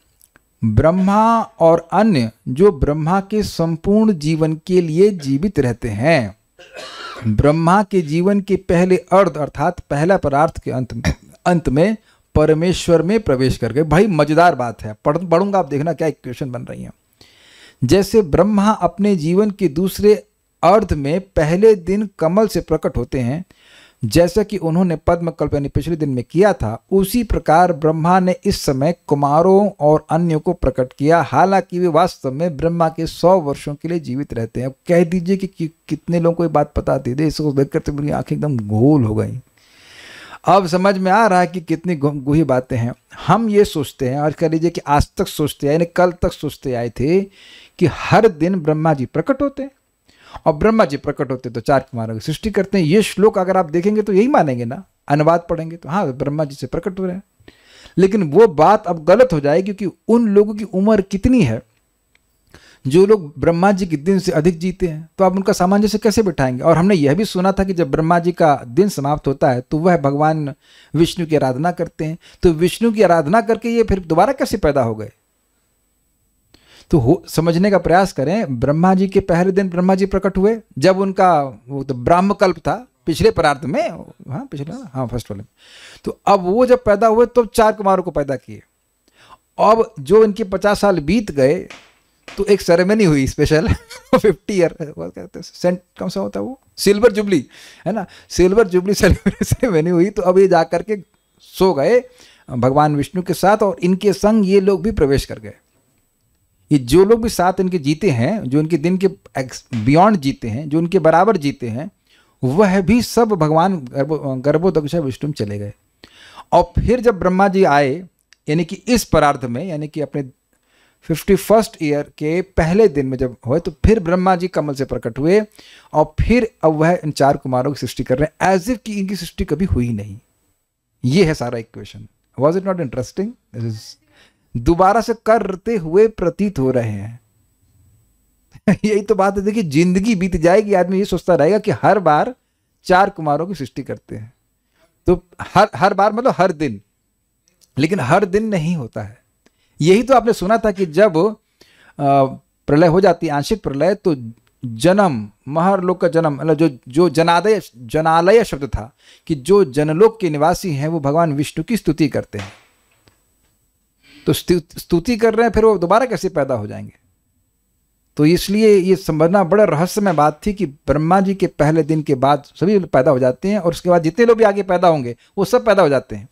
ब्रह्मा और अन्य जो ब्रह्मा के संपूर्ण जीवन के लिए जीवित रहते हैं ब्रह्मा के जीवन के पहले अर्ध अर्थात पहला पदार्थ के अंत में अंत में परमेश्वर में प्रवेश कर गए भाई मजेदार बात है पढ़ पढ़ूंगा आप देखना क्या इक्वेशन बन रही है जैसे ब्रह्मा अपने जीवन के दूसरे अर्ध में पहले दिन कमल से प्रकट होते हैं जैसा कि उन्होंने पद्म कल्प यानी पिछले दिन में किया था उसी प्रकार ब्रह्मा ने इस समय कुमारों और अन्यों को प्रकट किया हालांकि वे वास्तव में ब्रह्मा के सौ वर्षों के लिए जीवित रहते हैं अब कह दीजिए कि, कि कितने लोगों को ये बात पता थी दे इसको देख करते तो मेरी आंखें एकदम गोल हो गई अब समझ में आ रहा है कि कितनी गुही बातें हैं हम ये सोचते हैं और कह लीजिए कि आज तक सोचते आए यानी कल तक सोचते आए थे कि हर दिन ब्रह्मा जी प्रकट होते हैं और ब्रह्मा जी प्रकट होते तो चार कुमारों की सृष्टि करते हैं ये श्लोक अगर आप देखेंगे तो यही मानेंगे ना अनुवाद पढ़ेंगे तो हाँ ब्रह्मा जी से प्रकट हो रहे हैं लेकिन वो बात अब गलत हो जाए क्योंकि उन लोगों की उम्र कितनी है जो लोग ब्रह्मा जी के दिन से अधिक जीते हैं तो आप उनका सामंजस्य कैसे बिठाएंगे और हमने यह भी सुना था कि जब ब्रह्मा जी का दिन समाप्त होता है तो वह भगवान विष्णु की आराधना करते हैं तो विष्णु की आराधना करके ये फिर दोबारा कैसे पैदा हो गए तो हो समझने का प्रयास करें ब्रह्मा जी के पहले दिन ब्रह्मा जी प्रकट हुए जब उनका वो तो ब्राह्मकल्प था पिछले परार्थ में हाँ पिछले हाँ फर्स्ट वाले में तो अब वो जब पैदा हुए तो चार कुमारों को पैदा किए अब जो इनके पचास साल बीत गए तो एक सेरेमनी हुई स्पेशल फिफ्टी ईयर कहते हैं सेंट कम सा होता है वो सिल्वर जुबली है ना सिल्वर जुबली सेरेमनी हुई तो अब ये जा करके सो गए भगवान विष्णु के साथ और इनके संग ये लोग भी प्रवेश कर गए ये जो लोग भी साथ इनके जीते हैं जो इनके दिन के बियॉन्ड जीते हैं जो इनके बराबर जीते हैं वह भी सब भगवान गर्भ गर्भोदक्ष विष्णु चले गए और फिर जब ब्रह्मा जी आए यानी कि इस परार्थ में यानी कि अपने फिफ्टी फर्स्ट ईयर के पहले दिन में जब हुए तो फिर ब्रह्मा जी कमल से प्रकट हुए और फिर अब वह इन चार कुमारों की सृष्टि कर रहे हैं एज इफ कि इनकी सृष्टि कभी हुई नहीं ये है सारा equation was it not interesting this is दोबारा से करते हुए प्रतीत हो रहे हैं यही तो बात है देखिए जिंदगी बीत जाएगी आदमी ये सोचता रहेगा कि हर बार चार कुमारों की सृष्टि करते हैं तो हर हर बार मतलब हर दिन लेकिन हर दिन नहीं होता है यही तो आपने सुना था कि जब प्रलय हो जाती है आंशिक प्रलय तो जन्म महर का जन्म मतलब जो जो जनादय जनालय शब्द था कि जो जनलोक के निवासी हैं वो भगवान विष्णु की स्तुति करते हैं तो स्तुति कर रहे हैं फिर वो दोबारा कैसे पैदा हो जाएंगे तो इसलिए ये समझना बड़ा रहस्यमय बात थी कि ब्रह्मा जी के पहले दिन के बाद सभी पैदा हो जाते हैं और उसके बाद जितने लोग भी आगे पैदा होंगे वो सब पैदा हो जाते हैं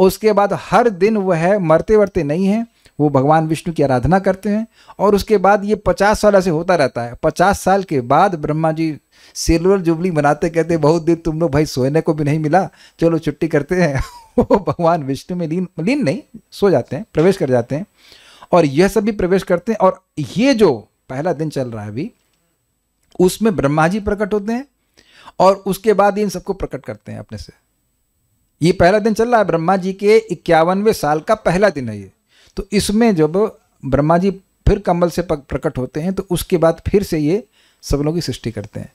और उसके बाद हर दिन वह मरते वरते नहीं हैं वो भगवान विष्णु की आराधना करते हैं और उसके बाद ये पचास साल ऐसे होता रहता है पचास साल के बाद ब्रह्मा जी सिल्वर जुबली बनाते कहते बहुत देर तुम लोग भाई सोने को भी नहीं मिला चलो छुट्टी करते हैं वो भगवान विष्णु में लीन लीन नहीं सो जाते हैं प्रवेश कर जाते हैं और यह सब भी प्रवेश करते हैं और ये जो पहला दिन चल रहा है अभी उसमें ब्रह्मा जी प्रकट होते हैं और उसके बाद इन सबको प्रकट करते हैं अपने से ये पहला दिन चल रहा है ब्रह्मा जी के इक्यावनवे साल का पहला दिन है ये तो इसमें जब ब्रह्मा जी फिर कमल से प्रकट होते हैं तो उसके बाद फिर से ये सब लोग की सृष्टि करते हैं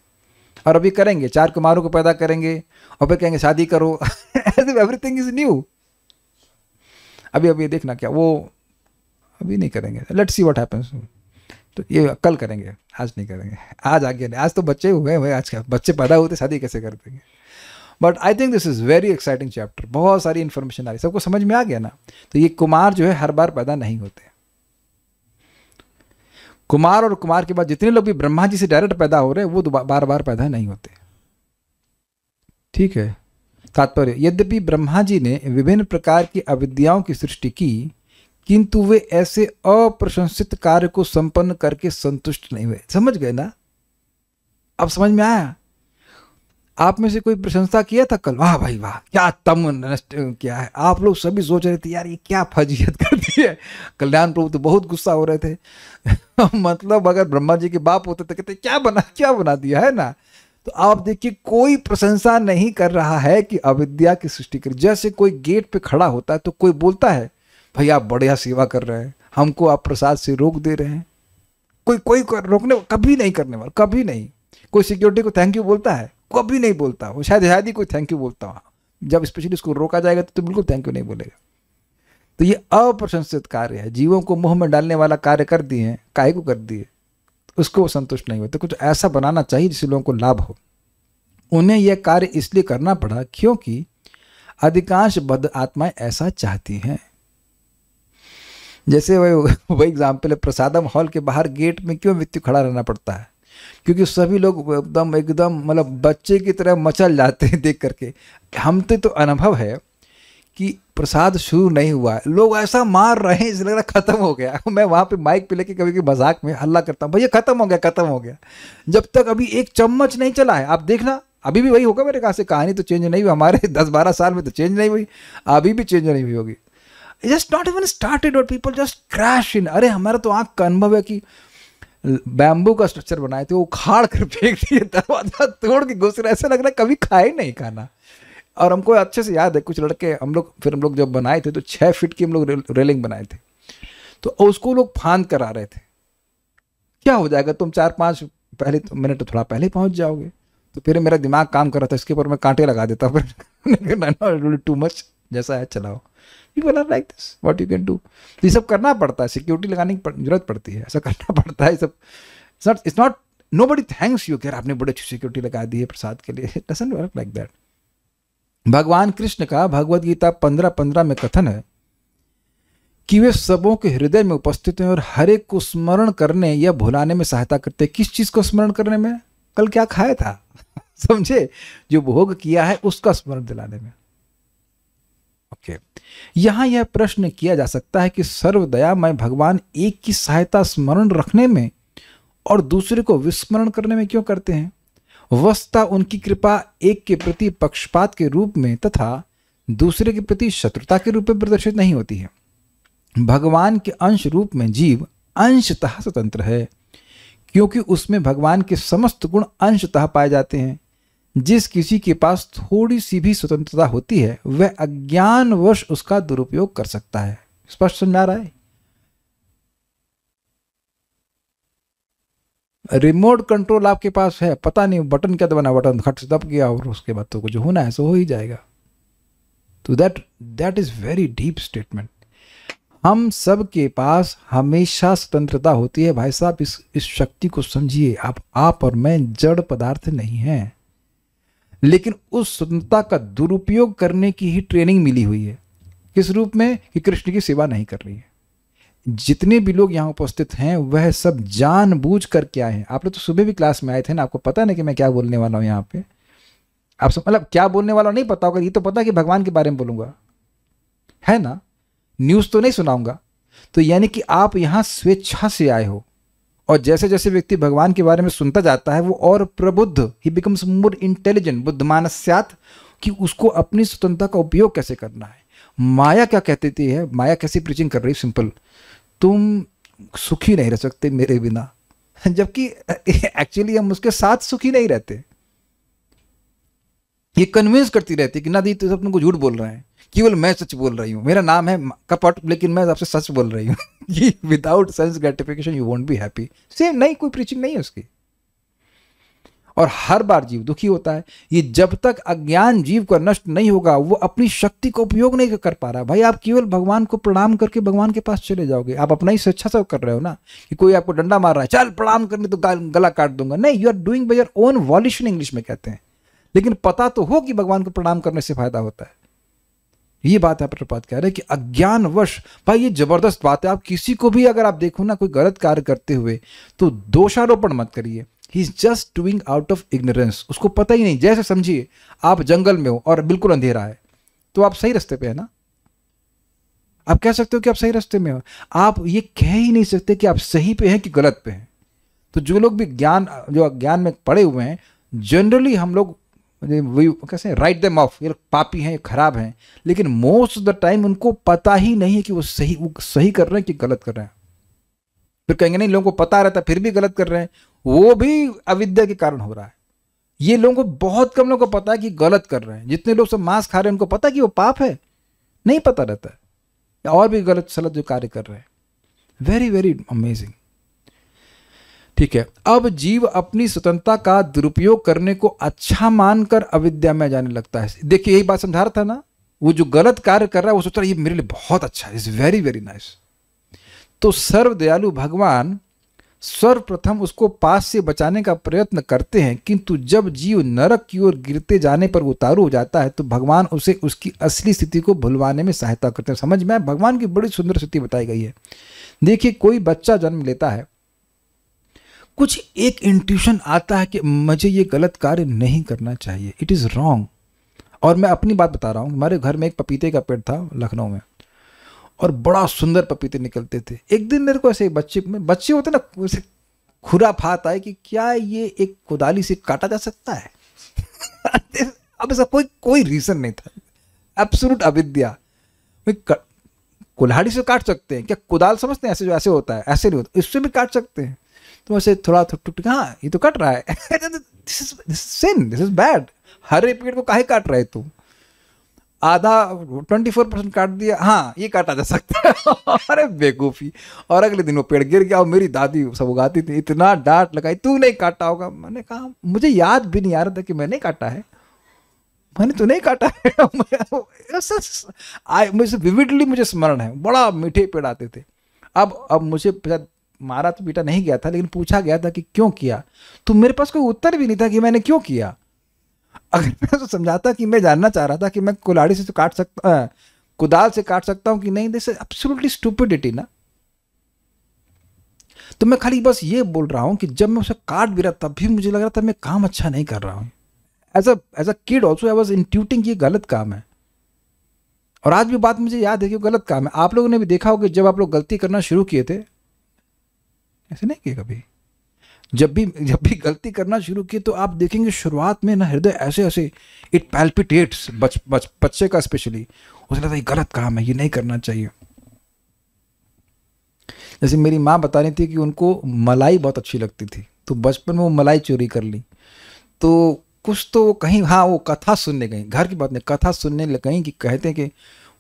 और अभी करेंगे चार कुमारों को पैदा करेंगे और फिर कहेंगे शादी करो एवरीथिंग इज न्यू अभी अभी देखना क्या वो अभी नहीं करेंगे लेट्स सी व्हाट हैपेंस तो ये कल करेंगे आज नहीं करेंगे आज आगे नहीं आज तो बच्चे हुए हुए आज क्या बच्चे पैदा होते शादी कैसे कर देंगे but I think this is very exciting chapter बहुत सारी इन्फॉर्मेशन आ रही सबको समझ में आ गया ना तो ये कुमार जो है हर बार पैदा नहीं होते कुमार और कुमार के बाद जितने लोग भी ब्रह्मा जी से डायरेक्ट पैदा हो रहे हैं वो बार बार पैदा नहीं होते ठीक है तात्पर्य यद्यपि ब्रह्मा जी ने विभिन्न प्रकार की अविद्याओं की सृष्टि की किंतु वे ऐसे अप्रशंसित कार्य को संपन्न करके संतुष्ट नहीं हुए समझ गए ना अब समझ में आया आप में से कोई प्रशंसा किया था कल वाह भाई वाह क्या तम नष्ट क्या है आप लोग सभी सोच रहे थे यार ये क्या फजीहत कर दी है कल्याण प्रभु तो बहुत गुस्सा हो रहे थे मतलब अगर ब्रह्मा जी के बाप होते तो कहते क्या बना क्या बना दिया है ना तो आप देखिए कोई प्रशंसा नहीं कर रहा है कि अविद्या की सृष्टि कर जैसे कोई गेट पे खड़ा होता है तो कोई बोलता है भाई आप बढ़िया सेवा कर रहे हैं हमको आप प्रसाद से रोक दे रहे हैं कोई कोई रोकने कभी नहीं करने वाला कभी नहीं कोई सिक्योरिटी को थैंक यू बोलता है कभी नहीं बोलता वो शायद शायद ही कोई थैंक यू बोलता हुआ जब स्पेशली उसको रोका जाएगा तो, तो बिल्कुल थैंक यू नहीं बोलेगा तो ये अप्रशंसित कार्य है जीवों को मुंह में डालने वाला कार्य कर दिए हैं काय को कर दिए उसको वो संतुष्ट नहीं होते तो कुछ ऐसा बनाना चाहिए जिससे लोगों को लाभ हो उन्हें यह कार्य इसलिए करना पड़ा क्योंकि अधिकांश बद आत्माएं ऐसा चाहती हैं जैसे वही वही एग्जाम्पल है प्रसादम हॉल के बाहर गेट में क्यों मृत्यु खड़ा रहना पड़ता है क्योंकि सभी लोग एकदम एकदम मतलब बच्चे की तरह मचल जाते हैं देख करके हम तो तो अनुभव है कि प्रसाद शुरू नहीं हुआ लोग ऐसा मार रहे हैं इसलिए ख़त्म हो गया मैं वहाँ पे माइक पे लेके कभी कभी मजाक में हल्ला करता हूँ भैया ख़त्म हो गया ख़त्म हो गया जब तक अभी एक चम्मच नहीं चला है आप देखना अभी भी वही होगा मेरे कहा से कहानी तो चेंज नहीं हुई हमारे दस बारह साल में तो चेंज नहीं हुई अभी भी चेंज नहीं हुई होगी जस्ट नॉट इवन स्टार्टेड और पीपल जस्ट क्रैश इन अरे हमारा तो आँख का अनुभव है कि बैम्बू का स्ट्रक्चर बनाए थे वो खाड़ कर फेंक दिए दरवाजा तोड़ के घुस रहे ऐसा लग रहा है कभी खाए नहीं खाना और हमको अच्छे से याद है कुछ लड़के हम लोग फिर हम लोग जब बनाए थे तो छः फीट की हम लोग रे, रेलिंग बनाए थे तो उसको लोग फांद कर आ रहे थे क्या हो जाएगा तुम चार पाँच पहले तो मिनट तो थोड़ा पहले पहुंच जाओगे तो फिर मेरा दिमाग काम कर रहा था इसके ऊपर मैं कांटे लगा देता फिर टू मच जैसा है चलाओ people are like this what you can do ये सब करना पड़ता है सिक्योरिटी लगाने की जरूरत पड़ती है ऐसा करना पड़ता है सब it's not it's not nobody thanks you कैर आपने बड़ी अच्छी सिक्योरिटी लगा दी है प्रसाद के लिए it doesn't work like that भगवान कृष्ण का भगवद गीता पंद्रह पंद्रह में कथन है कि वे सबों के हृदय में उपस्थित हैं और हर एक को स्मरण करने या भुलाने में सहायता करते हैं किस चीज को स्मरण करने में कल क्या खाया था समझे जो भोग किया है उसका स्मरण दिलाने में ओके okay. यहाँ यह प्रश्न किया जा सकता है कि सर्वदयामय भगवान एक की सहायता स्मरण रखने में और दूसरे को विस्मरण करने में क्यों करते हैं वस्ता उनकी कृपा एक के प्रति पक्षपात के रूप में तथा दूसरे के प्रति शत्रुता के रूप में प्रदर्शित नहीं होती है भगवान के अंश रूप में जीव अंशतः स्वतंत्र है क्योंकि उसमें भगवान के समस्त गुण अंशतः पाए जाते हैं जिस किसी के पास थोड़ी सी भी स्वतंत्रता होती है वह अज्ञानवश उसका दुरुपयोग कर सकता है स्पष्ट सुन रहा है रिमोट कंट्रोल आपके पास है पता नहीं बटन क्या दबाना बटन खट से दब गया और उसके बाद तो कुछ होना है सो हो ही जाएगा तो that that is very deep statement हम सब के पास हमेशा स्वतंत्रता होती है भाई साहब इस इस शक्ति को समझिए आप आप और मैं जड़ पदार्थ नहीं हैं लेकिन उस स्वतंत्रता का दुरुपयोग करने की ही ट्रेनिंग मिली हुई है किस रूप में कि कृष्ण की सेवा नहीं कर रही है जितने भी लोग यहाँ उपस्थित हैं वह सब जानबूझ कर करके आए हैं आप लोग तो सुबह भी क्लास में आए थे ना आपको पता नहीं कि मैं क्या बोलने वाला हूँ यहाँ पे आप सब मतलब क्या बोलने वाला नहीं पता होगा ये तो पता कि भगवान के बारे में बोलूंगा है ना न्यूज़ तो नहीं सुनाऊंगा तो यानी कि आप यहाँ स्वेच्छा से आए हो और जैसे जैसे व्यक्ति भगवान के बारे में सुनता जाता है वो और प्रबुद्ध ही बिकम्स मोर इंटेलिजेंट मानस्यात कि उसको अपनी स्वतंत्रता का उपयोग कैसे करना है माया क्या कहती थी है माया कैसी प्रीचिंग कर रही सिंपल तुम सुखी नहीं रह सकते मेरे बिना जबकि एक्चुअली हम उसके साथ सुखी नहीं रहते ये कन्विंस करती रहती कि ना दी तो अपने को झूठ बोल रहे हैं केवल मैं सच बोल रही हूँ मेरा नाम है कपट लेकिन मैं आपसे सच बोल रही हूँ without sense gratification you won't be happy same नहीं कोई प्रीचिंग नहीं है उसकी और हर बार जीव दुखी होता है ये जब तक अज्ञान जीव का नष्ट नहीं होगा वो अपनी शक्ति का उपयोग नहीं कर पा रहा भाई आप केवल भगवान को प्रणाम करके भगवान के पास चले जाओगे आप अपना ही स्वेच्छा से कर रहे हो ना कि कोई आपको डंडा मार रहा है चल प्रणाम करने तो गला काट दूंगा नहीं you are doing by your own volition English में कहते हैं लेकिन पता तो हो कि भगवान को प्रणाम करने से फायदा होता है ये बात है प्रपात कह रहे हैं कि अज्ञानवश भाई ये जबरदस्त बात है आप किसी को भी अगर आप देखो ना कोई गलत कार्य करते हुए तो दोषारोपण मत करिए he is just doing out of ignorance उसको पता ही नहीं जैसे समझिए आप जंगल में हो और बिल्कुल अंधेरा है तो आप सही रास्ते पे है ना आप कह सकते हो कि आप सही रास्ते में हो आप ये कह ही नहीं सकते कि आप सही पे हैं कि गलत पे हैं तो जो लोग भी ज्ञान जो ज्ञान में पड़े हुए हैं जनरली हम लोग कैसे राइट दम ऑफ ये लोग पापी हैं खराब हैं लेकिन मोस्ट ऑफ द टाइम उनको पता ही नहीं है कि वो सही वो सही कर रहे हैं कि गलत कर रहे हैं फिर कहेंगे नहीं लोगों को पता रहता फिर भी गलत कर रहे हैं वो भी अविद्या के कारण हो रहा है ये लोगों को बहुत कम लोगों को पता है कि गलत कर रहे हैं जितने लोग सब मांस खा रहे हैं उनको पता है कि वो पाप है नहीं पता रहता है और भी गलत सलत जो कार्य कर रहे हैं वेरी वेरी अमेजिंग ठीक है अब जीव अपनी स्वतंत्रता का दुरुपयोग करने को अच्छा मानकर अविद्या में जाने लगता है देखिए यही बात समझा रहा था ना वो जो गलत कार्य कर रहा है वो सोच रहा है ये मेरे लिए बहुत अच्छा है इज वेरी वेरी नाइस तो दयालु भगवान सर्वप्रथम उसको पास से बचाने का प्रयत्न करते हैं किंतु जब जीव नरक की ओर गिरते जाने पर उतारू हो जाता है तो भगवान उसे उसकी असली स्थिति को भुलवाने में सहायता करते हैं समझ में भगवान की बड़ी सुंदर स्थिति बताई गई है देखिए कोई बच्चा जन्म लेता है कुछ एक इंट्यूशन आता है कि मुझे ये गलत कार्य नहीं करना चाहिए इट इज़ रॉन्ग और मैं अपनी बात बता रहा हूँ हमारे घर में एक पपीते का पेड़ था लखनऊ में और बड़ा सुंदर पपीते निकलते थे एक दिन मेरे को ऐसे बच्चे बच्चे होते ना वैसे फात आए कि क्या ये एक कुदाली से काटा जा सकता है अब ऐसा कोई कोई रीज़न नहीं था एब्सोलूट अविद्या कुल्हाड़ी से काट सकते हैं क्या कुदाल समझते हैं ऐसे जो ऐसे होता है ऐसे नहीं होता इससे भी काट सकते हैं तुम ऐसे थोड़ा टुक टुक हाँ ये तो कट रहा है this is this sin this is bad हर रिपीट को काहे काट रहे तू आधा ट्वेंटी फोर परसेंट काट दिया हाँ ये काटा जा सकता है अरे बेगूफी और अगले दिन वो पेड़ गिर गया और मेरी दादी सब उगाती थी इतना डांट लगाई तू नहीं काटा होगा मैंने कहा मुझे याद भी नहीं आ रहा था कि मैंने काटा है मैंने तो नहीं काटा है मुझे विविडली मुझे स्मरण है बड़ा मीठे पेड़ आते थे अब अब मुझे मारा तो बेटा नहीं गया था लेकिन पूछा गया था कि क्यों किया तो मेरे पास कोई उत्तर भी नहीं था कि मैंने क्यों किया अगर मैं तो समझाता कि मैं जानना चाह रहा था कि मैं कुलाड़ी से तो काट सकता आ, कुदाल से काट सकता हूं कि नहीं दिस एब्सोल्युटली स्टूपिडिटी ना तो मैं खाली बस ये बोल रहा हूं कि जब मैं उसे काट भी रहा तब भी मुझे लग रहा था मैं काम अच्छा नहीं कर रहा हूँ as a as a kid also I was intuiting ये गलत काम है और आज भी बात मुझे याद है कि गलत काम है आप लोगों ने भी देखा होगा जब आप लोग गलती करना शुरू किए थे ऐसे नहीं किए कभी जब भी जब भी गलती करना शुरू की तो आप देखेंगे शुरुआत में ना हृदय ऐसे ऐसे इट पैल्पिटेट्स बच बच बच्चे का स्पेशली उसे लगता है गलत काम है ये नहीं करना चाहिए जैसे मेरी माँ बता रही थी कि उनको मलाई बहुत अच्छी लगती थी तो बचपन में वो मलाई चोरी कर ली तो कुछ तो वो कहीं हाँ वो कथा सुनने गई घर की बात नहीं कथा सुनने गई कि कहते हैं कि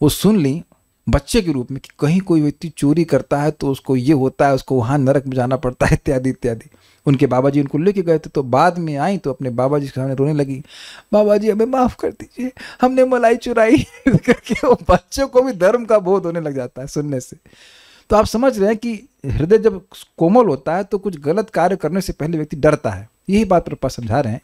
वो सुन ली बच्चे के रूप में कि कहीं कोई व्यक्ति चोरी करता है तो उसको ये होता है उसको वहाँ नरक में जाना पड़ता है इत्यादि इत्यादि उनके बाबा जी उनको लेके गए थे तो बाद में आई तो अपने बाबा जी के सामने रोने लगी बाबा जी हमें माफ़ कर दीजिए हमने मलाई चुराई करके वो बच्चों को भी धर्म का बोध होने लग जाता है सुनने से तो आप समझ रहे हैं कि हृदय जब कोमल होता है तो कुछ गलत कार्य करने से पहले व्यक्ति डरता है यही बात पर समझा रहे हैं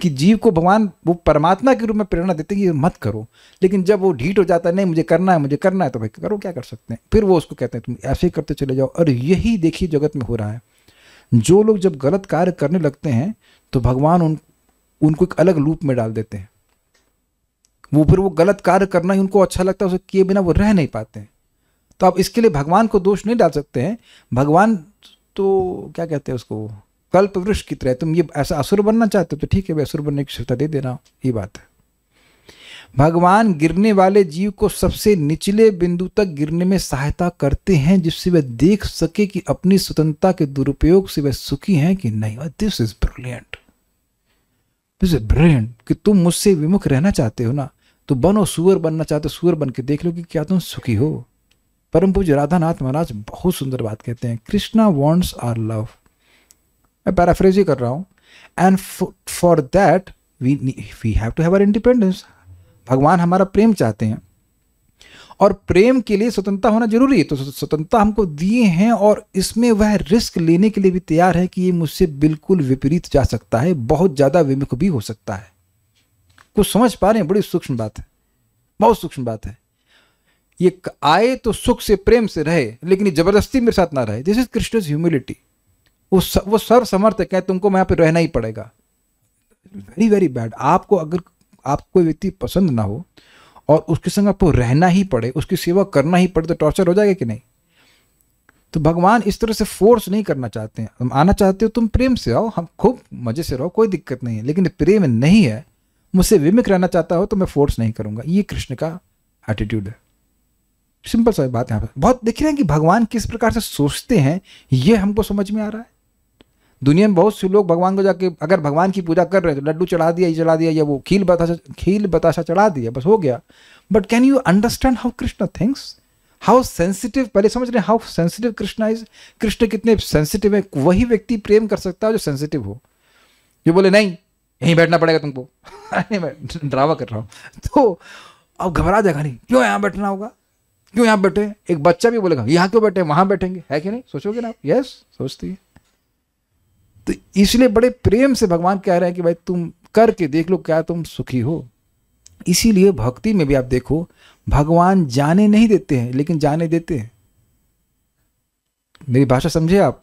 कि जीव को भगवान वो परमात्मा के रूप में प्रेरणा देते हैं कि मत करो लेकिन जब वो ढीट हो जाता है नहीं मुझे करना है मुझे करना है तो भाई करो क्या कर सकते हैं फिर वो उसको कहते हैं तुम ऐसे ही करते चले जाओ और यही देखिए जगत में हो रहा है जो लोग जब गलत कार्य करने लगते हैं तो भगवान उन उनको एक अलग लूप में डाल देते हैं वो फिर वो गलत कार्य करना ही उनको अच्छा लगता है उसे किए बिना वो रह नहीं पाते हैं तो आप इसके लिए भगवान को दोष नहीं डाल सकते हैं भगवान तो क्या कहते हैं उसको कल्प वृक्ष की तरह तुम ये ऐसा असुर बनना चाहते हो तो ठीक है भाई असुर बनने की क्षमता दे देना ये बात है भगवान गिरने वाले जीव को सबसे निचले बिंदु तक गिरने में सहायता करते हैं जिससे वह देख सके कि अपनी स्वतंत्रता के दुरुपयोग से वह सुखी हैं कि नहीं और this is brilliant this is brilliant कि तुम मुझसे विमुख रहना चाहते हो ना तो बनो सुअर बनना चाहते हो सुअर बन के देख लो कि क्या तुम सुखी हो परम पूज राधानाथ महाराज बहुत सुंदर बात कहते हैं कृष्णा वॉन्ट्स आर लव मैं पैराफ्रेज ही कर रहा हूँ and for that we we have to have our independence भगवान हमारा प्रेम चाहते हैं और प्रेम के लिए स्वतंत्रता होना जरूरी है तो स्वतंत्रता हमको दिए हैं और इसमें वह रिस्क लेने के लिए भी तैयार है कि ये मुझसे बिल्कुल विपरीत जा सकता है बहुत ज़्यादा विमुख भी हो सकता है कुछ समझ पा रहे हैं बड़ी सूक्ष्म बात है बहुत सूक्ष्म बात है ये आए तो सुख से प्रेम से रहे लेकिन ये जबरदस्ती मेरे साथ ना रहे दिस इज क्रिस्टस ह्यूमिलिटी वो स, वो सर्व समर्थ है तुमको मैं यहाँ पे रहना ही पड़ेगा वेरी वेरी बैड आपको अगर आप कोई व्यक्ति पसंद ना हो और उसके संग आपको रहना ही पड़े उसकी सेवा करना ही पड़े तो टॉर्चर हो जाएगा कि नहीं तो भगवान इस तरह से फोर्स नहीं करना चाहते हैं हम आना चाहते हो तुम प्रेम से आओ हम खूब मज़े से रहो कोई दिक्कत नहीं है लेकिन प्रेम नहीं है मुझसे विमिक रहना चाहता हो तो मैं फोर्स नहीं करूंगा ये कृष्ण का एटीट्यूड है सिंपल सा बात यहाँ पर बहुत देख रहे हैं कि भगवान किस प्रकार से सोचते हैं ये हमको समझ में आ रहा है दुनिया में बहुत से लोग भगवान को जाके अगर भगवान की पूजा कर रहे हैं तो लड्डू चढ़ा दिया ये चढ़ा दिया या वो खील बताशा खील बताशा चढ़ा दिया बस हो गया but can you understand how Krishna thinks how sensitive पहले समझ रहे हैं how sensitive Krishna is Krishna कितने सेंसिटिव है वही व्यक्ति प्रेम कर सकता है जो सेंसिटिव हो जो बोले नहीं यहीं बैठना पड़ेगा तुमको अरे मैं ड्रावा कर रहा हूँ तो अब घबरा जाएगा नहीं क्यों यहाँ बैठना होगा क्यों यहाँ बैठे एक बच्चा भी बोलेगा यहाँ क्यों बैठे वहाँ बैठेंगे है कि नहीं सोचोगे ना आप यस सोचती है तो इसलिए बड़े प्रेम से भगवान कह रहे हैं कि भाई तुम करके देख लो क्या तुम सुखी हो इसीलिए भक्ति में भी आप देखो भगवान जाने नहीं देते हैं लेकिन जाने देते हैं मेरी भाषा समझे आप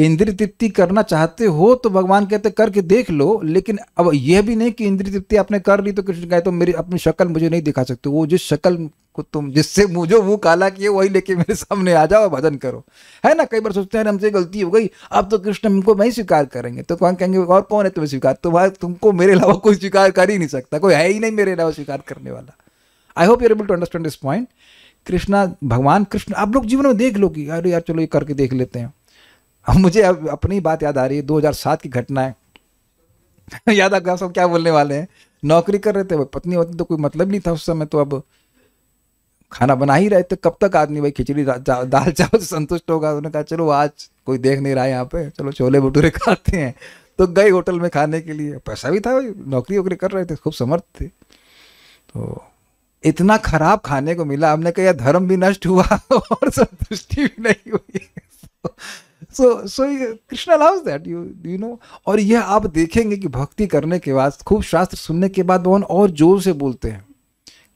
इंद्रिय तृप्ति करना चाहते हो तो भगवान कहते करके देख लो लेकिन अब यह भी नहीं कि इंद्रिय तृप्ति आपने कर ली तो कृष्ण कहे तो मेरी अपनी शक्ल मुझे नहीं दिखा सकते वो जिस शक्ल को तुम जिससे मुझे मुंह काला किए वही लेके मेरे सामने आ जाओ भजन करो है ना कई बार सोचते हैं हमसे गलती हो गई अब तो कृष्ण हमको नहीं स्वीकार करेंगे तो कौन कहेंगे और कौन है तुम्हें स्वीकार तो भाई तुमको मेरे अलावा कोई स्वीकार कर ही नहीं सकता कोई है ही नहीं मेरे अलावा स्वीकार करने वाला I hope you're able to understand this point Krishna भगवान कृष्ण आप लोग जीवन में देख लो कि अरे यार चलो ये करके देख लेते हैं अब मुझे अब अपनी बात याद आ रही है 2007 की घटना है याद आ गया सब क्या बोलने वाले हैं नौकरी कर रहे थे पत्नी होती तो कोई मतलब नहीं था उस समय तो अब खाना बना ही रहे थे कब तक आदमी भाई खिचड़ी दाल चावल से संतुष्ट होगा उन्होंने कहा चलो आज कोई देख नहीं रहा है यहाँ पे चलो छोले भटूरे खाते हैं तो गए होटल में खाने के लिए पैसा भी था भाई नौकरी वोकरी कर रहे थे खूब समर्थ थे तो इतना खराब खाने को मिला हमने कहा धर्म भी नष्ट हुआ और संतुष्टि भी नहीं हुई तो so so Krishna love that you you know और यह आप देखेंगे कि भक्ति करने के बाद खूब शास्त्र सुनने के बाद भगवान और जोर से बोलते हैं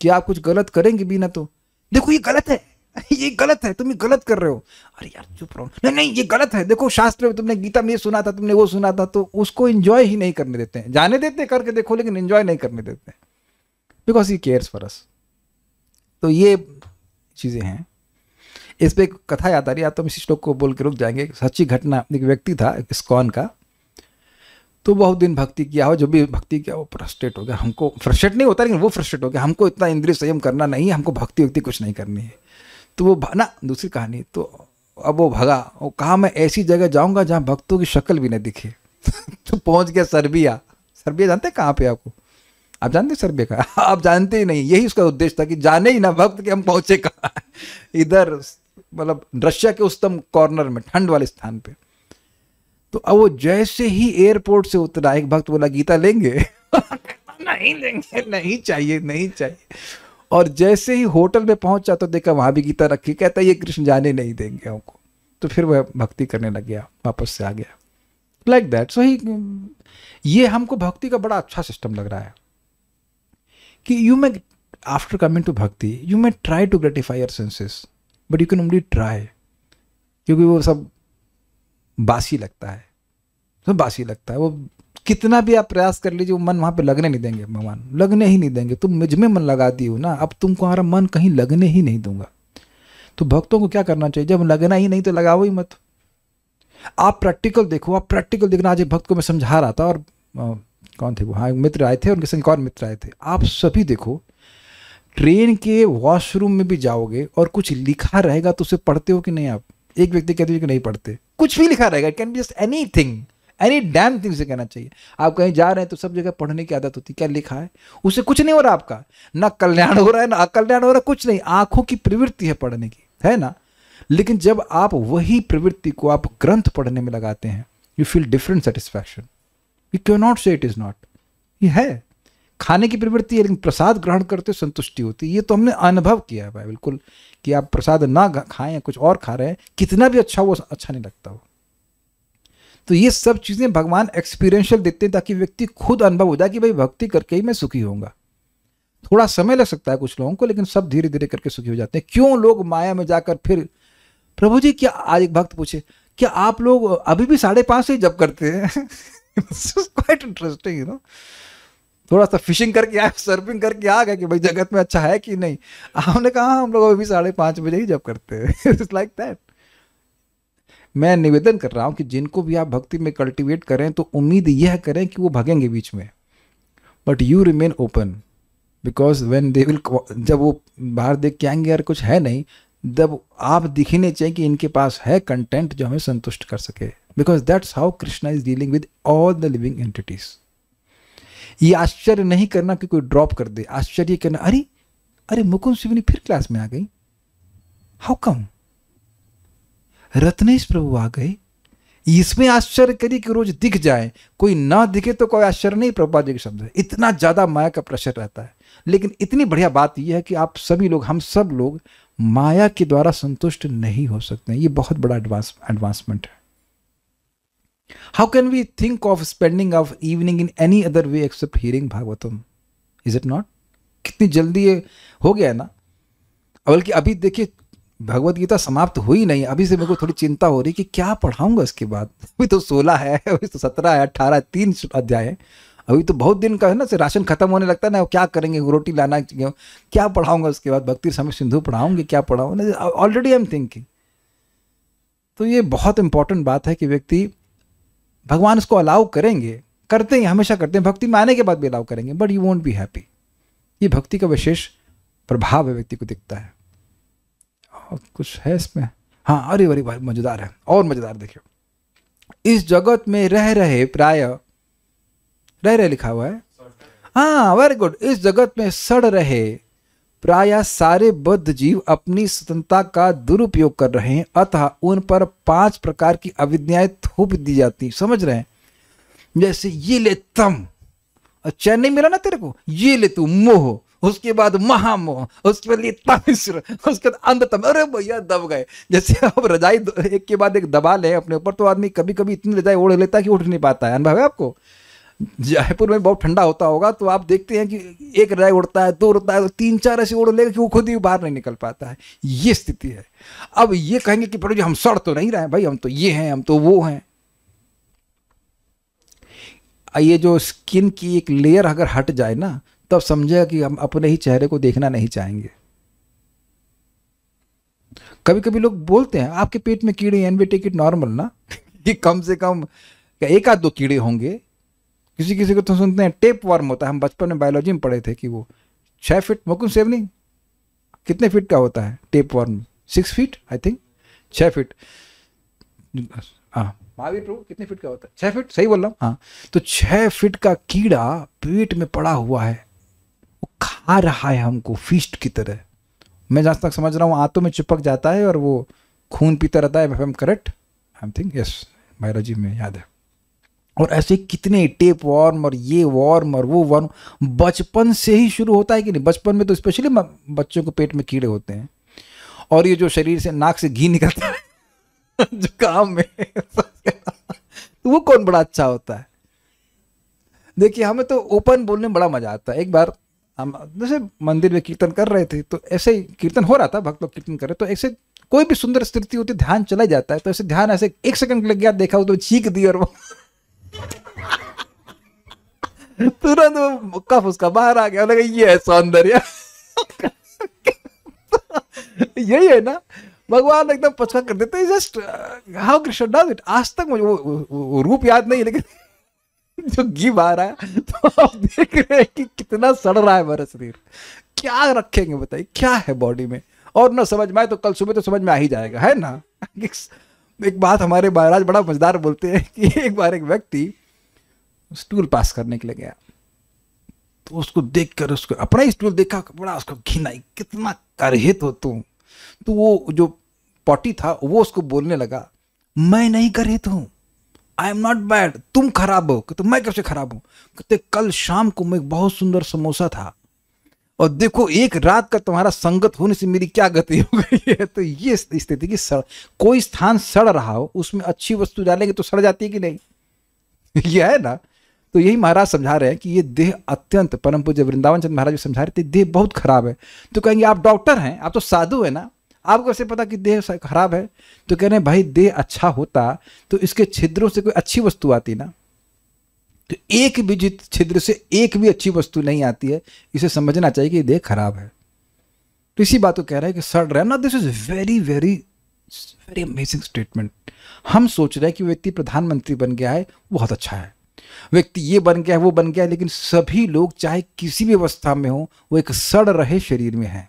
कि आप कुछ गलत करेंगे भी ना तो देखो ये गलत है ये गलत है तुम ये गलत कर रहे हो अरे यार चुप रहो नहीं नहीं ये गलत है देखो शास्त्र में तुमने गीता में ये सुना था तुमने वो सुना था तो उसको एंजॉय ही नहीं करने देते हैं जाने देते हैं करके देखो लेकिन एंजॉय नहीं करने देते हैं because he cares for us तो ये चीज़ें हैं इस पर कथा याद आ रही है तो हम इसी श्लोक को बोल के रुक जाएंगे सच्ची घटना एक व्यक्ति था स्कॉन का तो बहुत दिन भक्ति किया हो जो भी भक्ति किया वो फ्रस्ट्रेट हो गया हमको फ्रस्ट्रेट नहीं होता लेकिन वो फ्रस्ट्रेट हो गया हमको इतना इंद्रिय संयम करना नहीं है हमको भक्ति व्यक्ति कुछ नहीं करनी है तो वो ना दूसरी कहानी तो अब वो भगा वो कहा मैं ऐसी जगह जाऊंगा जहाँ भक्तों की शक्ल भी न दिखे तो पहुँच गया सर्बिया सर्बिया जानते हैं कहाँ पे आपको आप जानते हैं सर्बिया का आप जानते ही नहीं यही उसका उद्देश्य था कि जाने ही ना भक्त के हम पहुँचे कहाँ इधर मतलब रशिया के उत्तम कॉर्नर में ठंड वाले स्थान पे तो अब वो जैसे ही एयरपोर्ट से उतरा एक भक्त बोला गीता लेंगे नहीं लेंगे नहीं चाहिए नहीं चाहिए और जैसे ही होटल में पहुंचा तो देखा वहां भी गीता रखी कहता ये कृष्ण जाने नहीं देंगे हमको तो फिर वह भक्ति करने लग गया वापस से आ गया लाइक दैट सो ही ये हमको भक्ति का बड़ा अच्छा सिस्टम लग रहा है कि you may after coming to bhakti you may try to gratify your senses but you can only try क्योंकि वो सब बासी लगता है सब बासी लगता है वो कितना भी आप प्रयास कर लीजिए वो मन वहाँ पे लगने नहीं देंगे भगवान लगने ही नहीं देंगे तुम मुझ मन मन दी हो ना अब तुमको हमारा मन कहीं लगने ही नहीं दूंगा तो भक्तों को क्या करना चाहिए जब लगना ही नहीं तो लगाओ ही मत आप प्रैक्टिकल देखो आप प्रैक्टिकल देखना आज एक भक्त को मैं समझा रहा था और आ, कौन थे वो हाँ मित्र आए थे उनके संग और मित्र आए थे आप सभी देखो ट्रेन के वॉशरूम में भी जाओगे और कुछ लिखा रहेगा तो उसे पढ़ते हो कि नहीं आप एक व्यक्ति कहते हो कि नहीं पढ़ते कुछ भी लिखा रहेगा can be just anything any damn thing से कहना चाहिए आप कहीं जा रहे हैं तो सब जगह पढ़ने की आदत होती है क्या लिखा है उसे कुछ नहीं हो रहा आपका ना कल्याण हो रहा है ना अकल्याण हो रहा है कुछ नहीं आंखों की प्रवृत्ति है पढ़ने की है ना लेकिन जब आप वही प्रवृत्ति को आप ग्रंथ पढ़ने में लगाते हैं you feel different satisfaction you can not say it is not ये है खाने की प्रवृत्ति है लेकिन प्रसाद ग्रहण करते संतुष्टि होती है ये तो हमने अनुभव किया है भाई बिल्कुल कि आप प्रसाद ना खाएं या कुछ और खा रहे हैं कितना भी अच्छा वो अच्छा नहीं लगता हो तो ये सब चीज़ें भगवान एक्सपीरियंशियल देते हैं ताकि व्यक्ति खुद अनुभव हो जाए कि भाई भक्ति करके ही मैं सुखी होऊंगा थोड़ा समय लग सकता है कुछ लोगों को लेकिन सब धीरे धीरे करके सुखी हो जाते हैं क्यों लोग माया में जाकर फिर प्रभु जी क्या आज एक भक्त पूछे क्या आप लोग अभी भी साढ़े पाँच से ही जब करते हैं क्वाइट इंटरेस्टिंग यू नो थोड़ा सा फिशिंग करके आए सर्फिंग करके आ गए कि भाई जगत में अच्छा है कि नहीं हमने कहा हाँ, हम लोग अभी साढ़े पाँच बजे ही जब करते हैं इट्स लाइक दैट मैं निवेदन कर रहा हूँ कि जिनको भी आप भक्ति में कल्टीवेट करें तो उम्मीद यह करें कि वो भगेंगे बीच में but you remain open because when they will जब वो बाहर देख के आएंगे यार कुछ है नहीं जब आप दिखने चाहिए कि इनके पास है कंटेंट जो हमें संतुष्ट कर सके because that's how Krishna is dealing with all the living entities ये आश्चर्य नहीं करना कि कोई ड्रॉप कर दे आश्चर्य करना अरे अरे मुकुंद शिवनी फिर क्लास में आ गई हाउ कम रत्नेश प्रभु आ गए इसमें आश्चर्य करिए कि रोज दिख जाए कोई ना दिखे तो कोई आश्चर्य नहीं प्रभुपा जी के शब्द है इतना ज़्यादा माया का प्रेशर रहता है लेकिन इतनी बढ़िया बात यह है कि आप सभी लोग हम सब लोग माया के द्वारा संतुष्ट नहीं हो सकते ये बहुत बड़ा एडवांस एडवांसमेंट है How can we think of spending our evening in any other way except hearing Bhagavatam? Is it not? कितनी जल्दी ये हो गया है ना बल्कि अभी देखिए भगवत गीता समाप्त हुई नहीं अभी से मेरे को थोड़ी चिंता हो रही कि क्या पढ़ाऊंगा इसके बाद अभी तो सोलह है अभी तो सत्रह है अठारह तीन अध्याय है अभी तो बहुत दिन का है ना से राशन खत्म होने लगता है ना क्या करेंगे रोटी लाना क्या पढ़ाऊंगा उसके बाद भक्ति समय सिंधु पढ़ाऊंगे क्या पढ़ाऊंगा ऑलरेडी आई एम थिंकिंग तो ये बहुत इंपॉर्टेंट बात है कि व्यक्ति भगवान उसको अलाउ करेंगे करते हैं हमेशा करते हैं भक्ति में आने के बाद भी अलाउ करेंगे but you won't be happy ये भक्ति का विशेष प्रभाव है व्यक्ति को दिखता है और कुछ है इसमें हाँ अरे अरे भाई मजेदार है और मजेदार देखियो इस जगत में रह रहे प्राय रह रहे लिखा हुआ है हाँ वेरी गुड इस जगत में सड़ रहे प्राय सारे बुद्ध जीव अपनी स्वतंत्रता का दुरुपयोग कर रहे हैं अतः उन पर पांच प्रकार की अविद्याएं थोप दी जाती समझ रहे हैं जैसे ये ले तम चैन नहीं मिला ना तेरे को ये ले तू मोह उसके बाद महामोह उसके बाद ये तमिश्र उसके बाद अंधतम अरे भैया दब गए जैसे अब रजाई एक के बाद एक दबा ले अपने ऊपर तो आदमी कभी कभी इतनी रजाई ओढ़ लेता कि उठ नहीं पाता है अनुभव है आपको जयपुर में बहुत ठंडा होता होगा तो आप देखते हैं कि एक राय उड़ता है दो उड़ता है तो तीन चार ऐसे उड़ लेगा कि वो खुद ही बाहर नहीं निकल पाता है ये स्थिति है अब ये कहेंगे कि प्रभु जी हम सड़ तो नहीं रहे भाई हम तो ये हैं हम तो वो हैं ये जो स्किन की एक लेयर अगर हट जाए ना तब समझेगा कि हम अपने ही चेहरे को देखना नहीं चाहेंगे कभी कभी लोग बोलते हैं आपके पेट में कीड़े हैं एनबी टिकट नॉर्मल ना कि कम से कम एक आध दो कीड़े होंगे किसी किसी को तो सुनते हैं टेप वार्म होता है हम बचपन में बायोलॉजी में पढ़े थे कि वो छः फिट मकुम सेवनी कितने फिट का होता है tapeworm six feet I think छः फिट हाँ महावीर प्रभु कितने फिट का होता है छः फिट सही बोल रहा हूँ हाँ तो छः फिट का कीड़ा पेट में पड़ा हुआ है वो खा रहा है हमको फिस्ट की तरह मैं जहाँ तक समझ रहा हूँ आंतों में चिपक जाता है और वो खून पीता रहता है am correct I am think yes biology में याद है और ऐसे कितने टेप वार्म और ये वार्म और वो वार्म बचपन से ही शुरू होता है कि नहीं बचपन में तो स्पेशली बच्चों को पेट में कीड़े होते हैं और ये जो शरीर से नाक से घी निकलता है जो काम में तो वो कौन बड़ा अच्छा होता है देखिए हमें तो ओपन बोलने में बड़ा मजा आता है एक बार हम जैसे मंदिर में कीर्तन कर रहे थे तो ऐसे ही कीर्तन हो रहा था भक्त लोग कीर्तन कर रहे तो ऐसे कोई भी सुंदर स्थिति होती ध्यान चला जाता है तो ऐसे ध्यान ऐसे एक सेकंड लग गया देखा हो तो चीख दी और वो तुरंत वो कफ उसका बाहर आ गया लगा ये है सौंदर्य यही है ना भगवान एकदम पछका कर देते just how Krishna does it आज तक मुझे वो, वो, वो रूप याद नहीं लेकिन जो घी रहा है तो आप देख रहे हैं कि कितना सड़ रहा है मेरा शरीर क्या रखेंगे बताइए क्या है बॉडी में और ना समझ में आए तो कल सुबह तो समझ में आ ही जाएगा है ना एक बात हमारे महाराज बड़ा मजेदार बोलते हैं कि एक बार एक व्यक्ति स्टूल पास करने के लिए गया तो उसको देख कर उसको अपना ही स्टूल देखा बड़ा उसको घिनाई कितना करहित हो तुम तो वो जो पॉटी था वो उसको बोलने लगा मैं नहीं करहित हूँ आई एम नॉट बैड तुम खराब हो कहते मैं कैसे खराब हूँ कहते कल शाम को मैं बहुत सुंदर समोसा था और देखो एक रात का तुम्हारा संगत होने से मेरी क्या गति हो गई है तो ये स्थिति की सड़ कोई स्थान सड़ रहा हो उसमें अच्छी वस्तु डालेंगे तो सड़ जाती है कि नहीं यह है ना तो यही महाराज समझा रहे हैं कि ये देह अत्यंत परम पूज्य वृंदावन चंद महाराज समझा रहे थे देह बहुत खराब है तो कहेंगे आप डॉक्टर हैं आप तो साधु है ना आपको कैसे पता कि देह खराब है तो कह रहे हैं भाई देह अच्छा होता तो इसके छिद्रों से कोई अच्छी वस्तु आती ना तो एक भी जित छिद्र से एक भी अच्छी वस्तु नहीं आती है इसे समझना चाहिए कि देह खराब है तो इसी बात को कह रहे हैं कि सड़ रहे ना this is very very very amazing statement हम सोच रहे हैं कि व्यक्ति प्रधानमंत्री बन गया है बहुत अच्छा है व्यक्ति ये बन गया वो बन गया लेकिन सभी लोग चाहे किसी भी अवस्था में हो वो एक सड़ रहे शरीर में है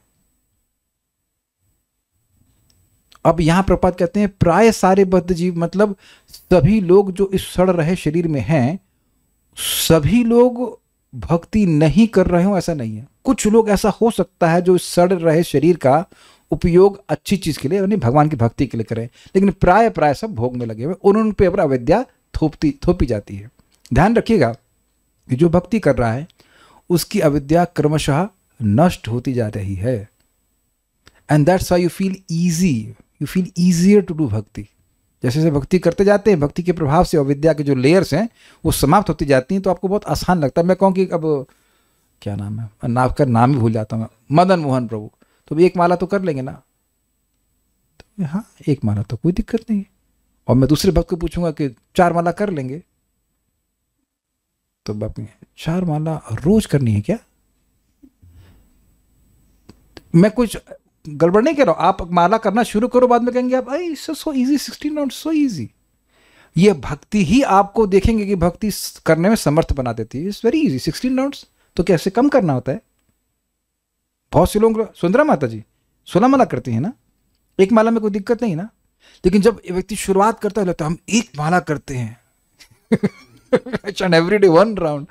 अब यहां प्रपात कहते हैं प्राय सारे बद्ध जीव मतलब सभी लोग जो इस सड़ रहे शरीर में हैं सभी लोग भक्ति नहीं कर रहे हो ऐसा नहीं है कुछ लोग ऐसा हो सकता है जो इस सड़ रहे शरीर का उपयोग अच्छी चीज के लिए यानी भगवान की भक्ति के लिए करें लेकिन प्राय प्राय सब भोग में लगे हुए उन पर अपना अविद्या थोपती थोपी जाती है ध्यान रखिएगा कि जो भक्ति कर रहा है उसकी अविद्या क्रमशः नष्ट होती जा रही है and that's why you feel easy you feel easier to do bhakti जैसे जैसे भक्ति करते जाते हैं भक्ति के प्रभाव से अविद्या के जो लेयर्स हैं वो समाप्त होती जाती हैं तो आपको बहुत आसान लगता है मैं कहूँ कि अब क्या नाम है नाम कर नाम ही भूल जाता हूँ मदन मोहन प्रभु तो एक माला तो कर लेंगे ना तो हाँ एक माला तो कोई दिक्कत नहीं है और मैं दूसरे भक्त को पूछूंगा कि चार माला कर लेंगे तो बापी चार माला रोज करनी है क्या मैं कुछ गड़बड़ नहीं कह रहा हूँ आप माला करना शुरू करो बाद में कहेंगे आप I so so easy sixteen not so easy ये भक्ति ही आपको देखेंगे कि भक्ति करने में समर्थ बना देती है it's very easy sixteen knots तो कैसे कम करना होता है बहुत से लोग सुंदरा माता जी सोलह माला करती है ना एक माला में कोई दिक्कत नहीं ना लेकिन जब व्यक्ति शुरुआत करता है लगता तो है हम एक माला करते हैं and every day one round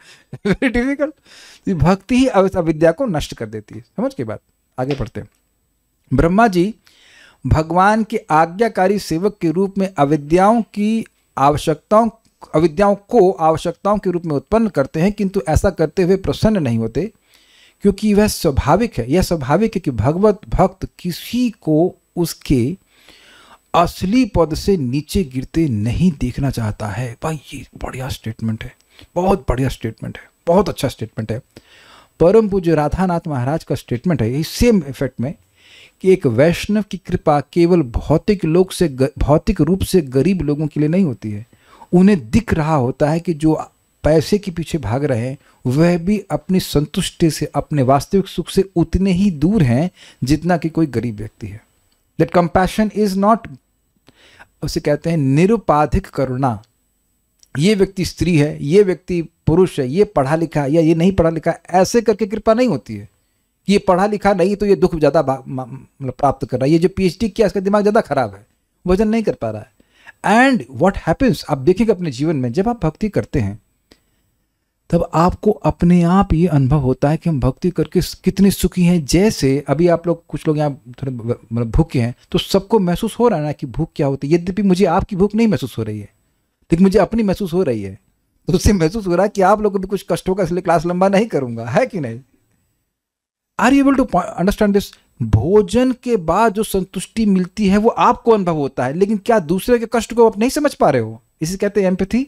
very difficult भक्ति ही अविद्या को नष्ट कर देती है समझ के बात आगे पढ़ते हैं ब्रह्मा जी भगवान के आज्ञाकारी सेवक के रूप में अविद्याओं की आवश्यकताओं अविद्याओं को आवश्यकताओं के रूप में उत्पन्न करते हैं किंतु ऐसा करते हुए प्रसन्न नहीं होते क्योंकि वह स्वाभाविक है यह स्वाभाविक है कि भगवत भक्त किसी को उसके असली पद से नीचे गिरते नहीं देखना चाहता है भाई ये बढ़िया स्टेटमेंट है बहुत बढ़िया स्टेटमेंट है बहुत अच्छा स्टेटमेंट है परम पूज्य राधानाथ महाराज का स्टेटमेंट है इस सेम इफेक्ट में कि एक वैष्णव की कृपा केवल भौतिक लोग से भौतिक रूप से गरीब लोगों के लिए नहीं होती है उन्हें दिख रहा होता है कि जो पैसे के पीछे भाग रहे हैं वह भी अपनी संतुष्टि से अपने वास्तविक सुख से उतने ही दूर हैं जितना कि कोई गरीब व्यक्ति है दैट कंपैशन इज नॉट उसे कहते हैं निरुपाधिक करुणा ये व्यक्ति स्त्री है ये व्यक्ति पुरुष है ये पढ़ा लिखा या ये नहीं पढ़ा लिखा ऐसे करके कृपा नहीं होती है ये पढ़ा लिखा नहीं तो ये दुख ज़्यादा मतलब प्राप्त कर रहा है ये जो पीएचडी किया इसका दिमाग ज़्यादा खराब है वजन नहीं कर पा रहा है एंड वॉट हैपन्स आप देखेंगे अपने जीवन में जब आप भक्ति करते हैं तब आपको अपने आप ये अनुभव होता है कि हम भक्ति करके कितने सुखी हैं जैसे अभी आप लोग कुछ लोग यहाँ थोड़े मतलब भूखे हैं तो सबको महसूस हो रहा है ना कि भूख क्या होती है यद्यपि मुझे आपकी भूख नहीं महसूस हो रही है लेकिन मुझे अपनी महसूस हो रही है तो उससे महसूस हो रहा है कि आप लोग को भी कुछ कष्ट होगा इसलिए क्लास लंबा नहीं करूंगा है कि नहीं are you able to understand this भोजन के बाद जो संतुष्टि मिलती है वो आपको अनुभव होता है लेकिन क्या दूसरे के कष्ट को आप नहीं समझ पा रहे हो इसे कहते हैं एम्पथी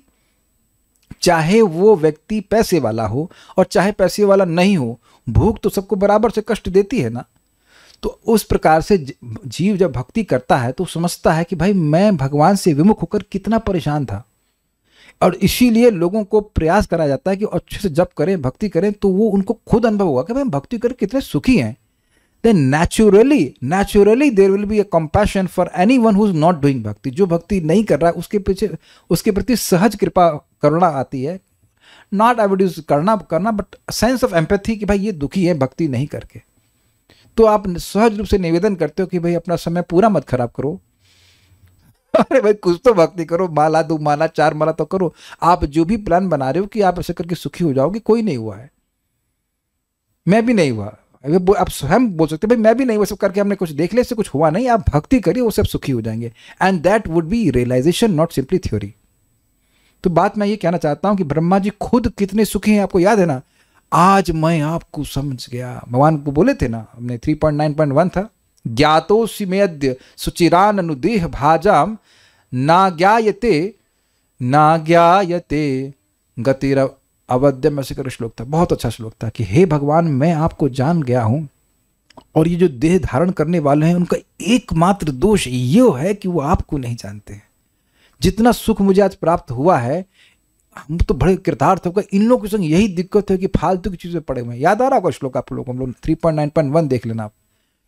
चाहे वो व्यक्ति पैसे वाला हो और चाहे पैसे वाला नहीं हो भूख तो सबको बराबर से कष्ट देती है ना तो उस प्रकार से जीव जब भक्ति करता है तो समझता है कि भाई मैं भगवान से विमुख होकर कितना परेशान था और इसीलिए लोगों को प्रयास करा जाता है कि अच्छे से जब करें भक्ति करें तो वो उनको खुद अनुभव होगा कि भाई भक्ति कर कितने सुखी हैं then naturally naturally there will be a compassion for anyone who's not doing bhakti जो भक्ति नहीं कर रहा है उसके पीछे उसके प्रति सहज कृपा करुणा आती है नॉट एवड्यूज करना करना बट सेंस ऑफ एम्पैथी कि भाई ये दुखी है भक्ति नहीं करके तो आप सहज रूप से निवेदन करते हो कि भाई अपना समय पूरा मत खराब करो अरे भाई कुछ तो भक्ति करो माला दो माला चार माला तो करो आप जो भी प्लान बना रहे हो कि आप ऐसे करके सुखी हो जाओगे कोई नहीं हुआ है मैं भी नहीं हुआ आप स्वयं बोल सकते भाई मैं भी नहीं वो सब करके हमने कुछ देख लिया इससे कुछ हुआ नहीं आप भक्ति करिए वो सब सुखी हो जाएंगे and that would be realization not simply theory तो बात मैं ये कहना चाहता हूं कि ब्रह्मा जी खुद कितने सुखी हैं आपको याद है ना आज मैं आपको समझ गया भगवान को बोले थे ना हमने three point nine point one था ज्ञातो सिमेद्य सुचिरान अनुदेह भाजाम ना ज्ञाते ना ज्ञाते गतिरव अवध्यम ऐसे श्लोक था बहुत अच्छा श्लोक था कि हे भगवान मैं आपको जान गया हूं और ये जो देह धारण करने वाले हैं उनका एकमात्र दोष ये है कि वो आपको नहीं जानते हैं जितना सुख मुझे आज प्राप्त हुआ है हम तो बड़े कृतार्थ होकर इन लोगों के संग यही दिक्कत है कि फालतू की चीज़ें पड़े हुए हैं याद आ रहा होगा श्लोक आप लोग हम लोग थ्री पॉइंट देख लेना आप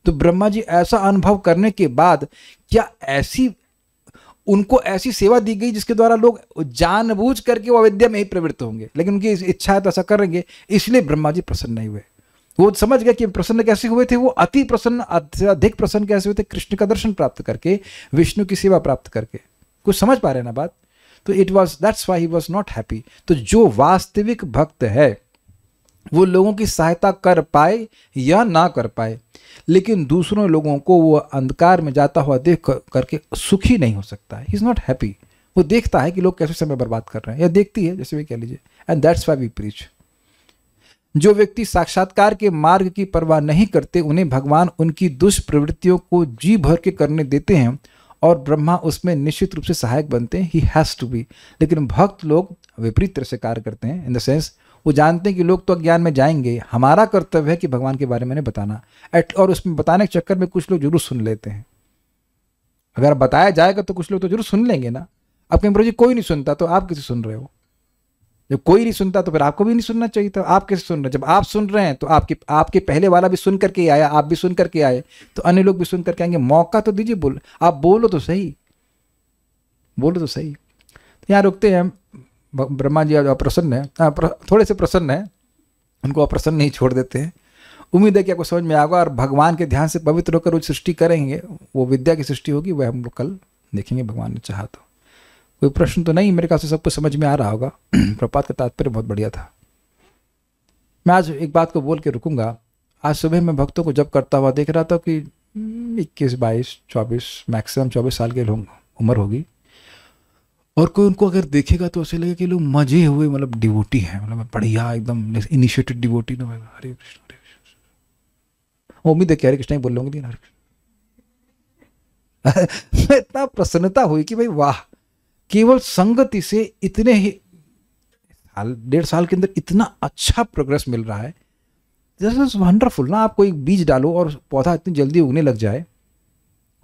तो ब्रह्मा जी ऐसा अनुभव करने के बाद क्या ऐसी उनको ऐसी सेवा दी गई जिसके द्वारा लोग जानबूझ करके वो अविद्या में ही प्रवृत्त होंगे लेकिन उनकी इच्छा है तो ऐसा करेंगे इसलिए ब्रह्मा जी प्रसन्न नहीं हुए वो समझ गए कि प्रसन्न कैसे हुए थे वो अति प्रसन्न अधिक प्रसन्न कैसे हुए थे कृष्ण का दर्शन प्राप्त करके विष्णु की सेवा प्राप्त करके कुछ समझ पा रहे ना बात तो it was that's why he was not happy तो जो वास्तविक भक्त है वो लोगों की सहायता कर पाए या ना कर पाए लेकिन दूसरों लोगों को वो अंधकार में जाता हुआ देख कर, करके सुखी नहीं हो सकता है इज़ नॉट हैप्पी वो देखता है कि लोग कैसे समय बर्बाद कर रहे हैं या देखती है जैसे भी कह लीजिए and that's why we preach जो व्यक्ति साक्षात्कार के मार्ग की परवाह नहीं करते उन्हें भगवान उनकी दुष्प्रवृत्तियों को जी भर के करने देते हैं और ब्रह्मा उसमें निश्चित रूप से सहायक बनते हैं ही हैज़ टू बी लेकिन भक्त लोग विपरीत तरह से कार्य करते हैं इन द सेंस वो जानते हैं कि लोग तो अज्ञान में जाएंगे हमारा कर्तव्य है कि भगवान के बारे में उन्हें बताना एट और उसमें बताने के चक्कर में कुछ लोग जरूर सुन लेते हैं अगर बताया जाएगा तो कुछ लोग तो जरूर सुन लेंगे ना आप कहें जी कोई नहीं सुनता तो आप किसे सुन रहे हो जब कोई नहीं सुनता तो फिर आपको भी नहीं सुनना चाहिए था आप कैसे सुन रहे जब आप सुन रहे हैं तो आपके आपके पहले वाला भी सुन करके आया आप भी सुन करके आए तो अन्य लोग भी सुन करके आएंगे मौका तो दीजिए बोल आप बोलो तो सही बोलो तो सही तो यहाँ रुकते हैं हम ब्रह्मा जी अप्रसन्न है हाँ, थोड़े से प्रसन्न है उनको अप्रसन्न नहीं छोड़ देते हैं उम्मीद है कि आपको समझ में आएगा और भगवान के ध्यान से पवित्र होकर वो सृष्टि करेंगे वो विद्या की सृष्टि होगी वह हम लोग कल देखेंगे भगवान ने चाहा तो कोई प्रश्न तो नहीं मेरे ख्याल से सबको समझ में आ रहा होगा प्रपात का तात्पर्य बहुत बढ़िया था मैं आज एक बात को बोल के रुकूंगा आज सुबह मैं भक्तों को जब करता हुआ देख रहा था कि इक्कीस बाईस चौबीस मैक्सिमम चौबीस साल के लोग उम्र होगी और कोई उनको अगर देखेगा तो ऐसे लगेगा कि लोग मजे हुए मतलब डिवोटी हैं मतलब बढ़िया एकदम इनिशिएटेड डिवोटी ना हरे कृष्ण हरे कृष्ण उम्मीद है कि हरे कृष्ण ही बोल लूंगी हरे कृष्ण इतना प्रसन्नता हुई कि भाई वाह केवल संगति से इतने ही साल डेढ़ साल के अंदर इतना अच्छा प्रोग्रेस मिल रहा है दिस वंडरफुल ना आप कोई बीज डालो और पौधा इतनी जल्दी उगने लग जाए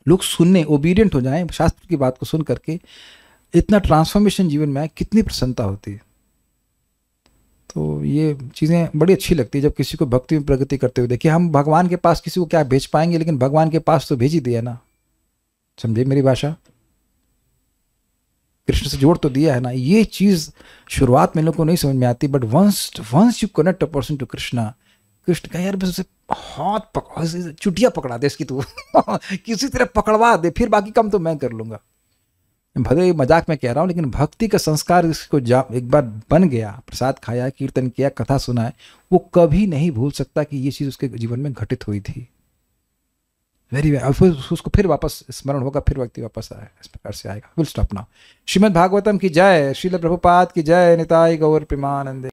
लोग सुनने ओबीडियंट हो जाएं शास्त्र की बात को सुन करके इतना ट्रांसफॉर्मेशन जीवन में आए कितनी प्रसन्नता होती है तो ये चीज़ें बड़ी अच्छी लगती है जब किसी को भक्ति में प्रगति करते हुए देखिए हम भगवान के पास किसी को क्या भेज पाएंगे लेकिन भगवान के पास तो भेज ही दिया ना समझे मेरी भाषा कृष्ण से जोड़ तो दिया है ना ये चीज़ शुरुआत में लोगों को नहीं समझ में आती but once once you connect a person to Krishna Krishna कह यार बस उसे हाथ पकड़ चुटिया पकड़ा दे इसकी तू किसी तरह पकड़वा दे फिर बाकी काम तो मैं कर लूँगा भले ही मजाक में कह रहा हूँ लेकिन भक्ति का संस्कार इसको जा एक बार बन गया प्रसाद खाया कीर्तन किया कथा सुनाए वो कभी नहीं भूल सकता कि ये चीज़ उसके जीवन में घटित हुई थी वेरी वे फिर उसको फिर वापस स्मरण होगा फिर व्यक्ति वापस आए इस प्रकार से आएगा will stop now Shrimad Bhagavatam की जय श्रील प्रभुपाद की जय निताई गौर प्रेमानंदे